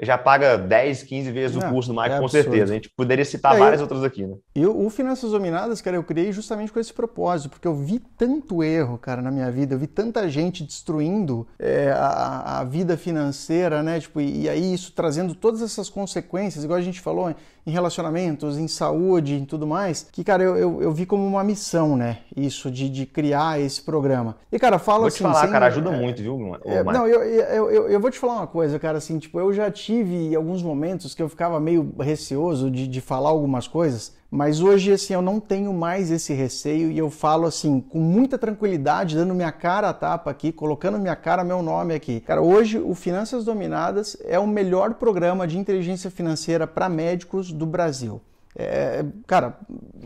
já paga 10, 15 vezes não, o curso do Mike, é com absurdo. certeza. A gente poderia citar é, várias eu, outras aqui, né? Eu, o Finanças Dominadas, cara, eu criei justamente com esse propósito, porque eu vi tanto erro, cara, na minha vida, eu vi tanta gente destruindo é, a, a, vida financeira, né? Tipo, e, e aí isso trazendo todas essas consequências, igual a gente falou, em relacionamentos, em saúde, em tudo mais, que, cara, eu, eu, eu vi como uma missão, né? Isso de, de criar esse programa. E, cara, fala vou assim. Vou te falar, sem... cara, ajuda é, muito, viu, É, não, eu, eu, eu, eu, vou te falar uma coisa, cara, assim, tipo, eu já tive alguns momentos que eu ficava meio receoso de, de falar algumas coisas, mas hoje, assim, eu não tenho mais esse receio e eu falo, assim, com muita tranquilidade, dando minha cara a tapa aqui, colocando minha cara, meu nome aqui. Cara, hoje o Finanças Dominadas é o melhor programa de inteligência financeira para médicos do Brasil. É, cara.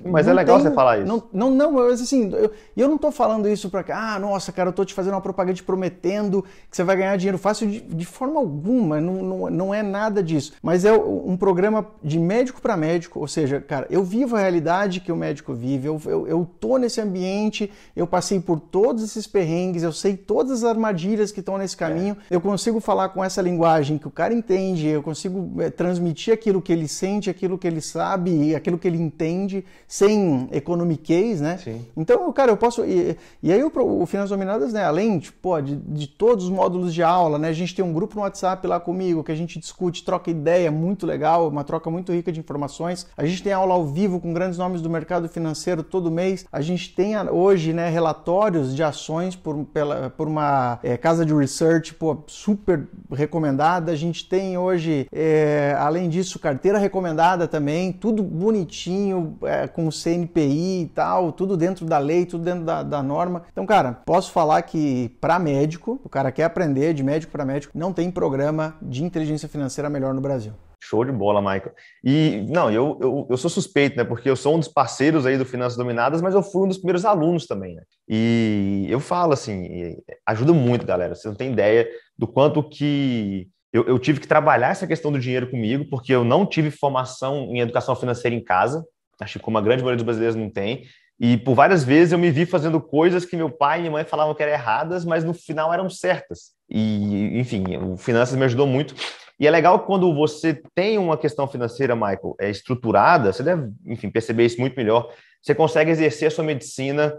Mas é legal tem, você falar isso. Não, não, não mas assim, eu, eu não tô falando isso pra. Ah, nossa, cara, eu tô te fazendo uma propaganda te prometendo que você vai ganhar dinheiro fácil de, de forma alguma. Não, não, não é nada disso. Mas é um programa de médico para médico, ou seja, cara, eu vivo a realidade que o médico vive, eu, eu, eu tô nesse ambiente, eu passei por todos esses perrengues, eu sei todas as armadilhas que estão nesse é. caminho, é. eu consigo falar com essa linguagem que o cara entende, eu consigo é, transmitir aquilo que ele sente, aquilo que ele sabe e aquilo que ele entende, sem economiquez, né? Sim. Então, cara, eu posso. E, e aí o, o Finanças Dominadas, né? Além tipo, de, de todos os módulos de aula, né? A gente tem um grupo no WhatsApp lá comigo que a gente discute, troca ideia, muito legal, uma troca muito rica de informações. A gente tem aula ao vivo com grandes nomes do mercado financeiro todo mês. A gente tem hoje, né, relatórios de ações por, pela, por uma é, casa de research pô, super recomendada. A gente tem hoje, é, além disso, carteira recomendada também, tudo bonitinho, é, com CNPI e tal, tudo dentro da lei, tudo dentro da, da norma. Então, cara, posso falar que para médico, o cara quer aprender de médico para médico, não tem programa de inteligência financeira melhor no Brasil. Show de bola, Michael. E, não, eu, eu, eu, sou suspeito, né? Porque eu sou um dos parceiros aí do Finanças Dominadas, mas eu fui um dos primeiros alunos também, né? E eu falo assim, ajuda muito, galera. Vocês não têm ideia do quanto que eu, eu, tive que trabalhar essa questão do dinheiro comigo, porque eu não tive formação em educação financeira em casa, acho que como a grande maioria dos brasileiros não tem, e por várias vezes eu me vi fazendo coisas que meu pai e minha mãe falavam que eram erradas, mas no final eram certas. E, enfim, o finanças me ajudou muito. E é legal quando você tem uma questão financeira, Michael, é estruturada, você deve, enfim, perceber isso muito melhor. Você consegue exercer a sua medicina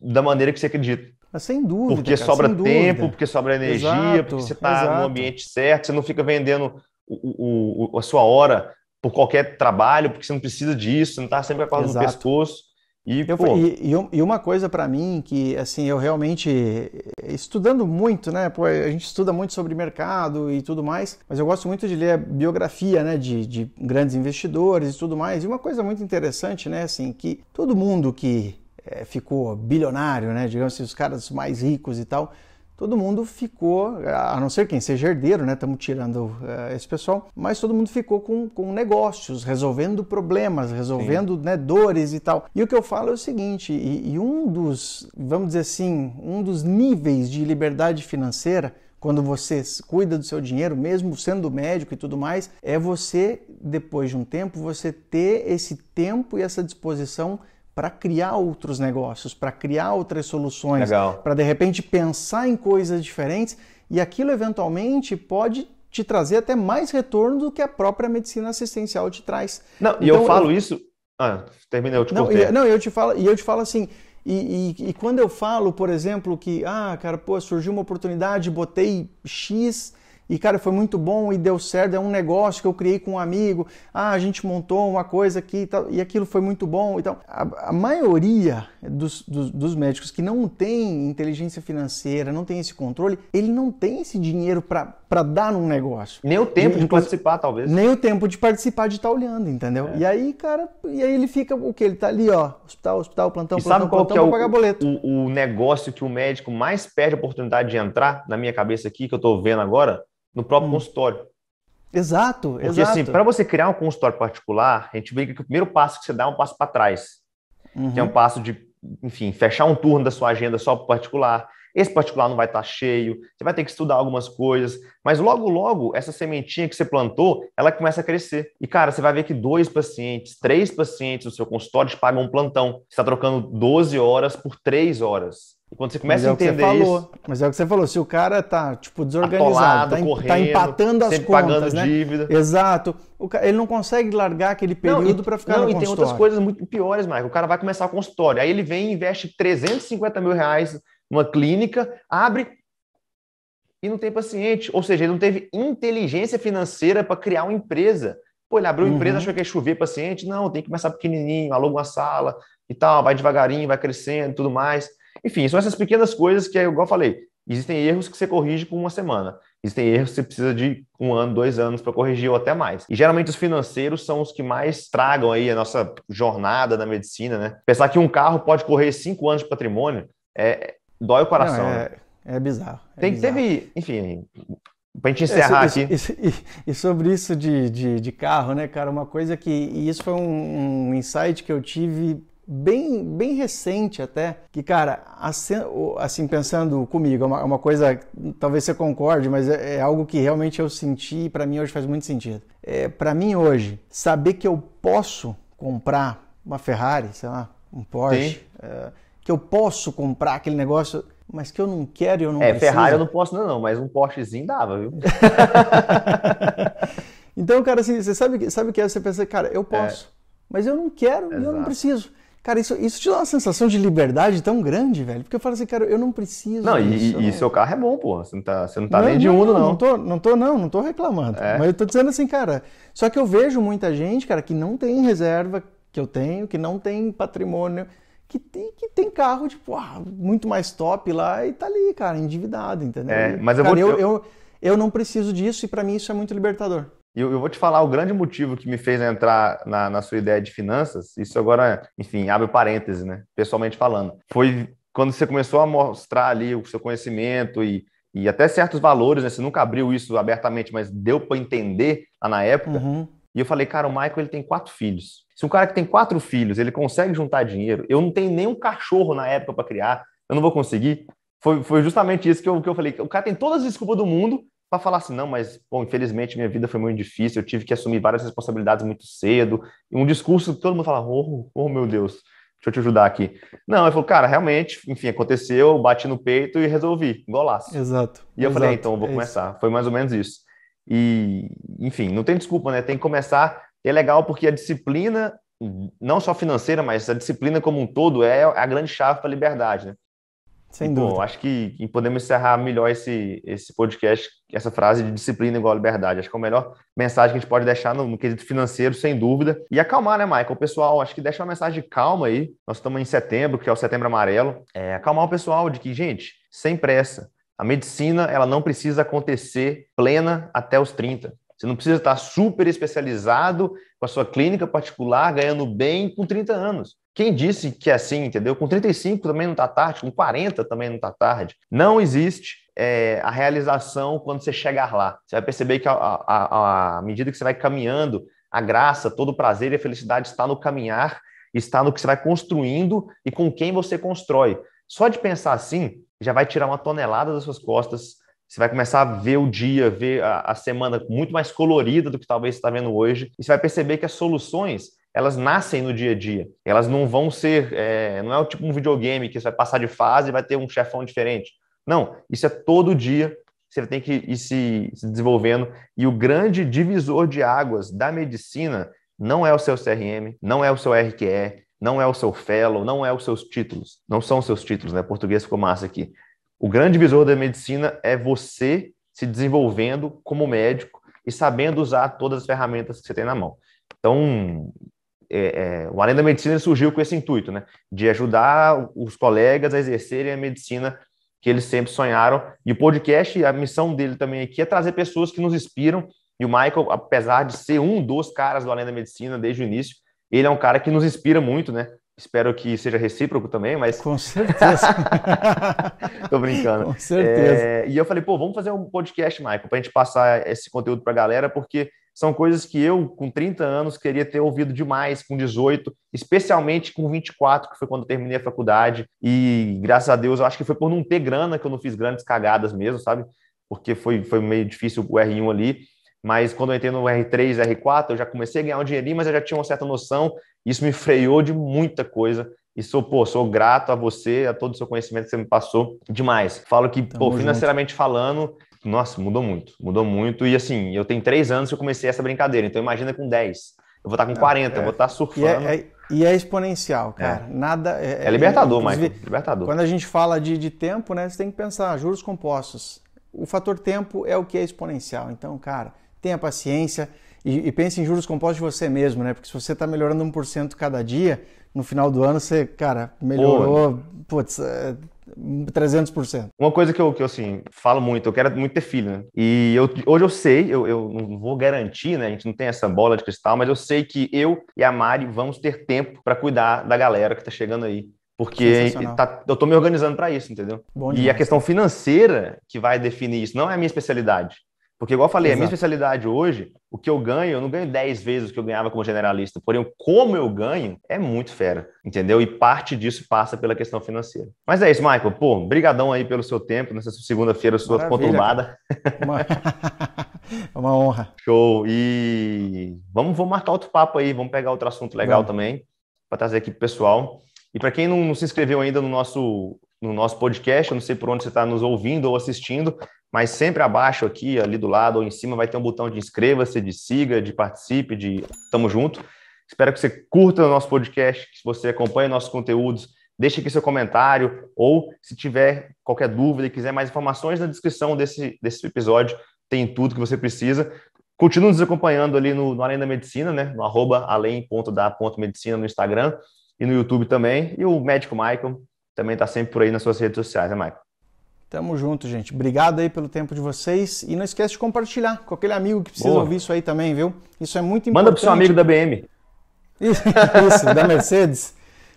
da maneira que você acredita. Mas ah, sem dúvida. Porque cara, sobra tempo, porque sobra energia, exato, porque você está no ambiente certo, você não fica vendendo o, o, a sua hora por qualquer trabalho, porque você não precisa disso, não está sempre com a corda no pescoço. E, eu, e, e, uma coisa para mim que assim eu realmente eh, estudando muito, né? Pô, a gente estuda muito sobre mercado e tudo mais, mas eu gosto muito de ler a biografia, né? De, de grandes investidores e tudo mais. E uma coisa muito interessante, né? Assim que todo mundo que é, ficou bilionário, né? Digamos assim, os caras mais ricos e tal. Todo mundo ficou, a não ser quem seja herdeiro, né? Estamos tirando uh, esse pessoal, mas todo mundo ficou com, com negócios, resolvendo problemas, resolvendo né, dores e tal. E o que eu falo é o seguinte: e, e um dos, vamos dizer assim, um dos níveis de liberdade financeira quando você cuida do seu dinheiro, mesmo sendo médico e tudo mais, é você, depois de um tempo, você ter esse tempo e essa disposição para criar outros negócios, para criar outras soluções, para de repente pensar em coisas diferentes e aquilo eventualmente pode te trazer até mais retorno do que a própria medicina assistencial te traz. Não, então, e eu então, falo eu... isso. Ah, terminei, eu te não, e, não, eu te falo, e eu te falo assim. E, e, e, quando eu falo, por exemplo, que, ah, cara, pô, surgiu uma oportunidade, botei X e, cara, foi muito bom e deu certo. É um negócio que eu criei com um amigo. Ah, a gente montou uma coisa aqui e tal. E aquilo foi muito bom. Então, a, a maioria dos, dos, dos, médicos que não tem inteligência financeira, não tem esse controle, ele não tem esse dinheiro para dar num negócio. Nem o tempo de, de participar, talvez. Nem o tempo de participar de estar tá olhando, entendeu? É. E aí, cara, e aí ele fica o que? Ele tá ali, ó, hospital, hospital, plantão, e plantão, sabe qual plantão, que é o, pagar boleto. O, o negócio que o médico mais perde a oportunidade de entrar, na minha cabeça aqui, que eu tô vendo agora? no próprio hum. consultório. Exato, Porque, assim, exato. Porque assim, para você criar um consultório particular, a gente vê que o primeiro passo que você dá é um passo para trás. Uhum. Que é um passo de, enfim, fechar um turno da sua agenda só para particular. Esse particular não vai estar tá cheio, você vai ter que estudar algumas coisas, mas logo, logo, essa sementinha que você plantou, ela começa a crescer. E, cara, você vai ver que dois pacientes, três pacientes no seu consultório te pagam um plantão. Você está trocando 12 horas por três horas. E quando você começa é a entender falou, isso... Mas é o que você falou, se o cara tá, tipo, desorganizado, tá atolado, tá, correndo, tá empatando as contas, pagando né? dívida. Exato. Cara, ele não consegue largar aquele período para ficar não, no e tem outras coisas muito piores, Marco. O cara vai começar o consultório, aí ele vem e investe 350 mil reais numa clínica, abre e não tem paciente. Ou seja, ele não teve inteligência financeira para criar uma empresa. Pô, ele abriu uma uhum. empresa, achou que ia chover paciente. Não, tem que começar pequenininho, aluga uma sala e tal, vai devagarinho, vai crescendo tudo mais. Enfim, são essas pequenas coisas que, é igual eu falei, existem erros que você corrige com uma semana. Existem erros que você precisa de um ano, dois anos para corrigir ou até mais. E geralmente os financeiros são os que mais tragam aí a nossa jornada na medicina, né? Pensar que um carro pode correr cinco anos de patrimônio é dói o coração. Não, né? é, né? é, bizarro. É Tem, bizarro. Teve, enfim, para a gente encerrar é, aqui. E, e, sobre isso de, de, de, carro, né, cara? Uma coisa que. E isso foi um, um insight que eu tive bem, bem recente até, que, cara, assim, pensando comigo, é uma, é uma coisa, talvez você concorde, mas é, é algo que realmente eu senti e para mim hoje faz muito sentido. É, para mim hoje, saber que eu posso comprar uma Ferrari, sei lá, um Porsche, é, que eu posso comprar aquele negócio mas que eu não quero e eu não é, preciso. É, Ferrari eu não posso não, não, mas um Porschezinho dava, viu? *laughs* então, cara, assim, você sabe, sabe o que é? Você pensa, cara, eu posso, é. mas eu não quero Exato. e eu não preciso. Cara, isso, isso te dá uma sensação de liberdade tão grande, velho. Porque eu falo assim, cara, eu não preciso. Não, disso, e, e seu carro é bom, pô. Você não tá, você não tá não, nem de uno, não. Não tô, não tô, não, não tô reclamando. É. Mas eu tô dizendo assim, cara. Só que eu vejo muita gente, cara, que não tem reserva que eu tenho, que não tem patrimônio, que tem, que tem carro, tipo, ah, muito mais top lá e tá ali, cara, endividado, entendeu? É, mas eu cara, vou. Eu, eu, eu não preciso disso e para mim isso é muito libertador. E eu, eu, vou te falar o grande motivo que me fez entrar na, na sua ideia de finanças, isso agora, enfim, abre parêntese, né? Pessoalmente falando. Foi quando você começou a mostrar ali o seu conhecimento e, e até certos valores, né? Você nunca abriu isso abertamente, mas deu para entender lá na época. Uhum. E eu falei, cara, o Michael ele tem quatro filhos. Se um cara que tem quatro filhos, ele consegue juntar dinheiro, eu não tenho nenhum cachorro na época para criar, eu não vou conseguir. Foi, foi justamente isso que eu, que eu falei. O cara tem todas as desculpas do mundo para falar assim, não, mas, bom, infelizmente minha vida foi muito difícil, eu tive que assumir várias responsabilidades muito cedo, um discurso que todo mundo fala, oh, oh meu Deus, deixa eu te ajudar aqui. Não, ele falou, cara, realmente, enfim, aconteceu, bati no peito e resolvi, golaço. Exato. E eu exato, falei, ah, então, eu vou é começar. Isso. Foi mais ou menos isso. E, enfim, não tem desculpa, né? Tem que começar. É legal porque a disciplina, não só financeira, mas a disciplina como um todo é a grande chave para a liberdade, né? Sem e, dúvida. Bom, acho que podemos encerrar melhor esse, esse podcast essa frase de disciplina igual liberdade. Acho que é a melhor mensagem que a gente pode deixar no, no, quesito financeiro, sem dúvida. E acalmar, né, Michael? O pessoal, acho que deixa uma mensagem de calma aí. Nós estamos em setembro, que é o setembro amarelo. É, acalmar o pessoal de que, gente, sem pressa. A medicina, ela não precisa acontecer plena até os 30. Você não precisa estar super especializado com a sua clínica particular, ganhando bem com 30 anos. Quem disse que é assim, entendeu? Com 35 também não está tarde, com 40 também não está tarde. Não existe é, a realização quando você chegar lá. Você vai perceber que, à medida que você vai caminhando, a graça, todo o prazer e a felicidade está no caminhar, está no que você vai construindo e com quem você constrói. Só de pensar assim, já vai tirar uma tonelada das suas costas. Você vai começar a ver o dia, ver a, a semana muito mais colorida do que talvez você está vendo hoje. E você vai perceber que as soluções elas nascem no dia a dia. Elas não vão ser. É, não é o tipo um videogame que você vai passar de fase e vai ter um chefão diferente. Não, isso é todo dia, você tem que ir se, se desenvolvendo. E o grande divisor de águas da medicina não é o seu CRM, não é o seu RQE, não é o seu fellow, não é os seus títulos. Não são os seus títulos, né? Português ficou massa aqui. O grande divisor da medicina é você se desenvolvendo como médico e sabendo usar todas as ferramentas que você tem na mão. Então, é, é, o Além da Medicina surgiu com esse intuito, né? De ajudar os colegas a exercerem a medicina que eles sempre sonharam. E o podcast, a missão dele também aqui é trazer pessoas que nos inspiram. E o Michael, apesar de ser um dos caras do Além da Medicina desde o início, ele é um cara que nos inspira muito, né? Espero que seja recíproco também, mas. Com certeza. *laughs* Tô brincando. Com certeza. É, e eu falei, pô, vamos fazer um podcast, Michael, para a gente passar esse conteúdo para a galera, porque são coisas que eu, com 30 anos, queria ter ouvido demais com 18, especialmente com 24, que foi quando terminei a faculdade. E graças a Deus, eu acho que foi por não ter grana que eu não fiz grandes cagadas mesmo, sabe? Porque foi, foi meio difícil o R1 ali. Mas quando eu entrei no R3, R4, eu já comecei a ganhar um dinheirinho, mas eu já tinha uma certa noção. Isso me freou de muita coisa. E sou, pô, sou grato a você, a todo o seu conhecimento que você me passou demais. Falo que, Tamo pô, financeiramente junto. falando, nossa, mudou muito, mudou muito. E assim, eu tenho três anos que eu comecei essa brincadeira, então imagina com 10. Eu vou estar tá com Não, 40, é, eu é. vou estar tá surfando. E é, é, e é exponencial, é. cara. Nada. É, é libertador, mas libertador. Quando a gente fala de, de tempo, né, você tem que pensar juros compostos. O fator tempo é o que é exponencial. Então, cara, tenha paciência e, e pense em juros compostos de você mesmo, né? Porque se você está melhorando 1% cada dia, no final do ano você, cara, melhorou, Pô, putz, 300%. Uma coisa que eu, que eu assim, falo muito, eu quero muito ter filho, né? E eu, hoje eu sei, eu, eu não vou garantir, né? A gente não tem essa bola de cristal, mas eu sei que eu e a Mari vamos ter tempo para cuidar da galera que tá chegando aí. Porque tá, eu tô me organizando para isso, entendeu? e a questão financeira que vai definir isso não é a minha especialidade. Porque, igual eu falei, Exato. a minha especialidade hoje, o que eu ganho, eu não ganho 10 vezes o que eu ganhava como generalista. Porém, como eu ganho é muito fera, entendeu? E parte disso passa pela questão financeira. Mas é isso, Michael. Pô, brigadão aí pelo seu tempo nessa segunda-feira sua conturbada. Uma... *laughs* uma... honra. Show. E vamos, vamos marcar outro papo aí. Vamos pegar outro assunto legal vamos. também para trazer aqui pro pessoal. E para quem não, não se inscreveu ainda no nosso no nosso podcast, eu não sei por onde você está nos ouvindo ou assistindo, mas sempre abaixo aqui, ali do lado ou em cima, vai ter um botão de inscreva-se, de siga, de participe, de tamo junto. Espero que você curta o nosso podcast, que você acompanhe nossos conteúdos, deixe aqui seu comentário ou se tiver qualquer dúvida e quiser mais informações na descrição desse, desse episódio, tem tudo que você precisa. Continue nos acompanhando ali no, no Além da Medicina, né? No arroba além.da.medicina no Instagram e no YouTube também. E o médico Michael também está sempre por aí nas suas redes sociais, né, Michael? Tamo junto, gente. Obrigado aí pelo tempo de vocês. E não esquece de compartilhar com aquele amigo que precisa Boa. ouvir isso aí também, viu? Isso é muito importante. Manda pro seu amigo da BM. *laughs* Isso, isso da Mercedes.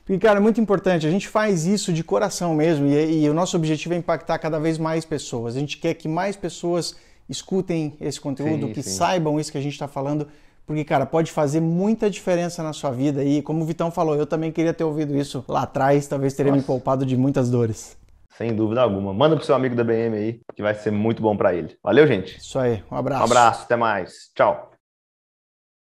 Porque, cara, é muito importante. A gente faz isso de coração mesmo. E, e o nosso objetivo é impactar cada vez mais pessoas. A gente quer que mais pessoas escutem esse conteúdo, sim, que sim. saibam isso que a gente está falando. Porque, cara, pode fazer muita diferença na sua vida. E como o Vitão falou, eu também queria ter ouvido isso lá atrás, talvez teria Nossa. me poupado de muitas dores. Sem dúvida alguma. Manda pro seu amigo da BM aí, que vai ser muito bom para ele. Valeu, gente. Isso aí. Um abraço. Um abraço, até mais. Tchau.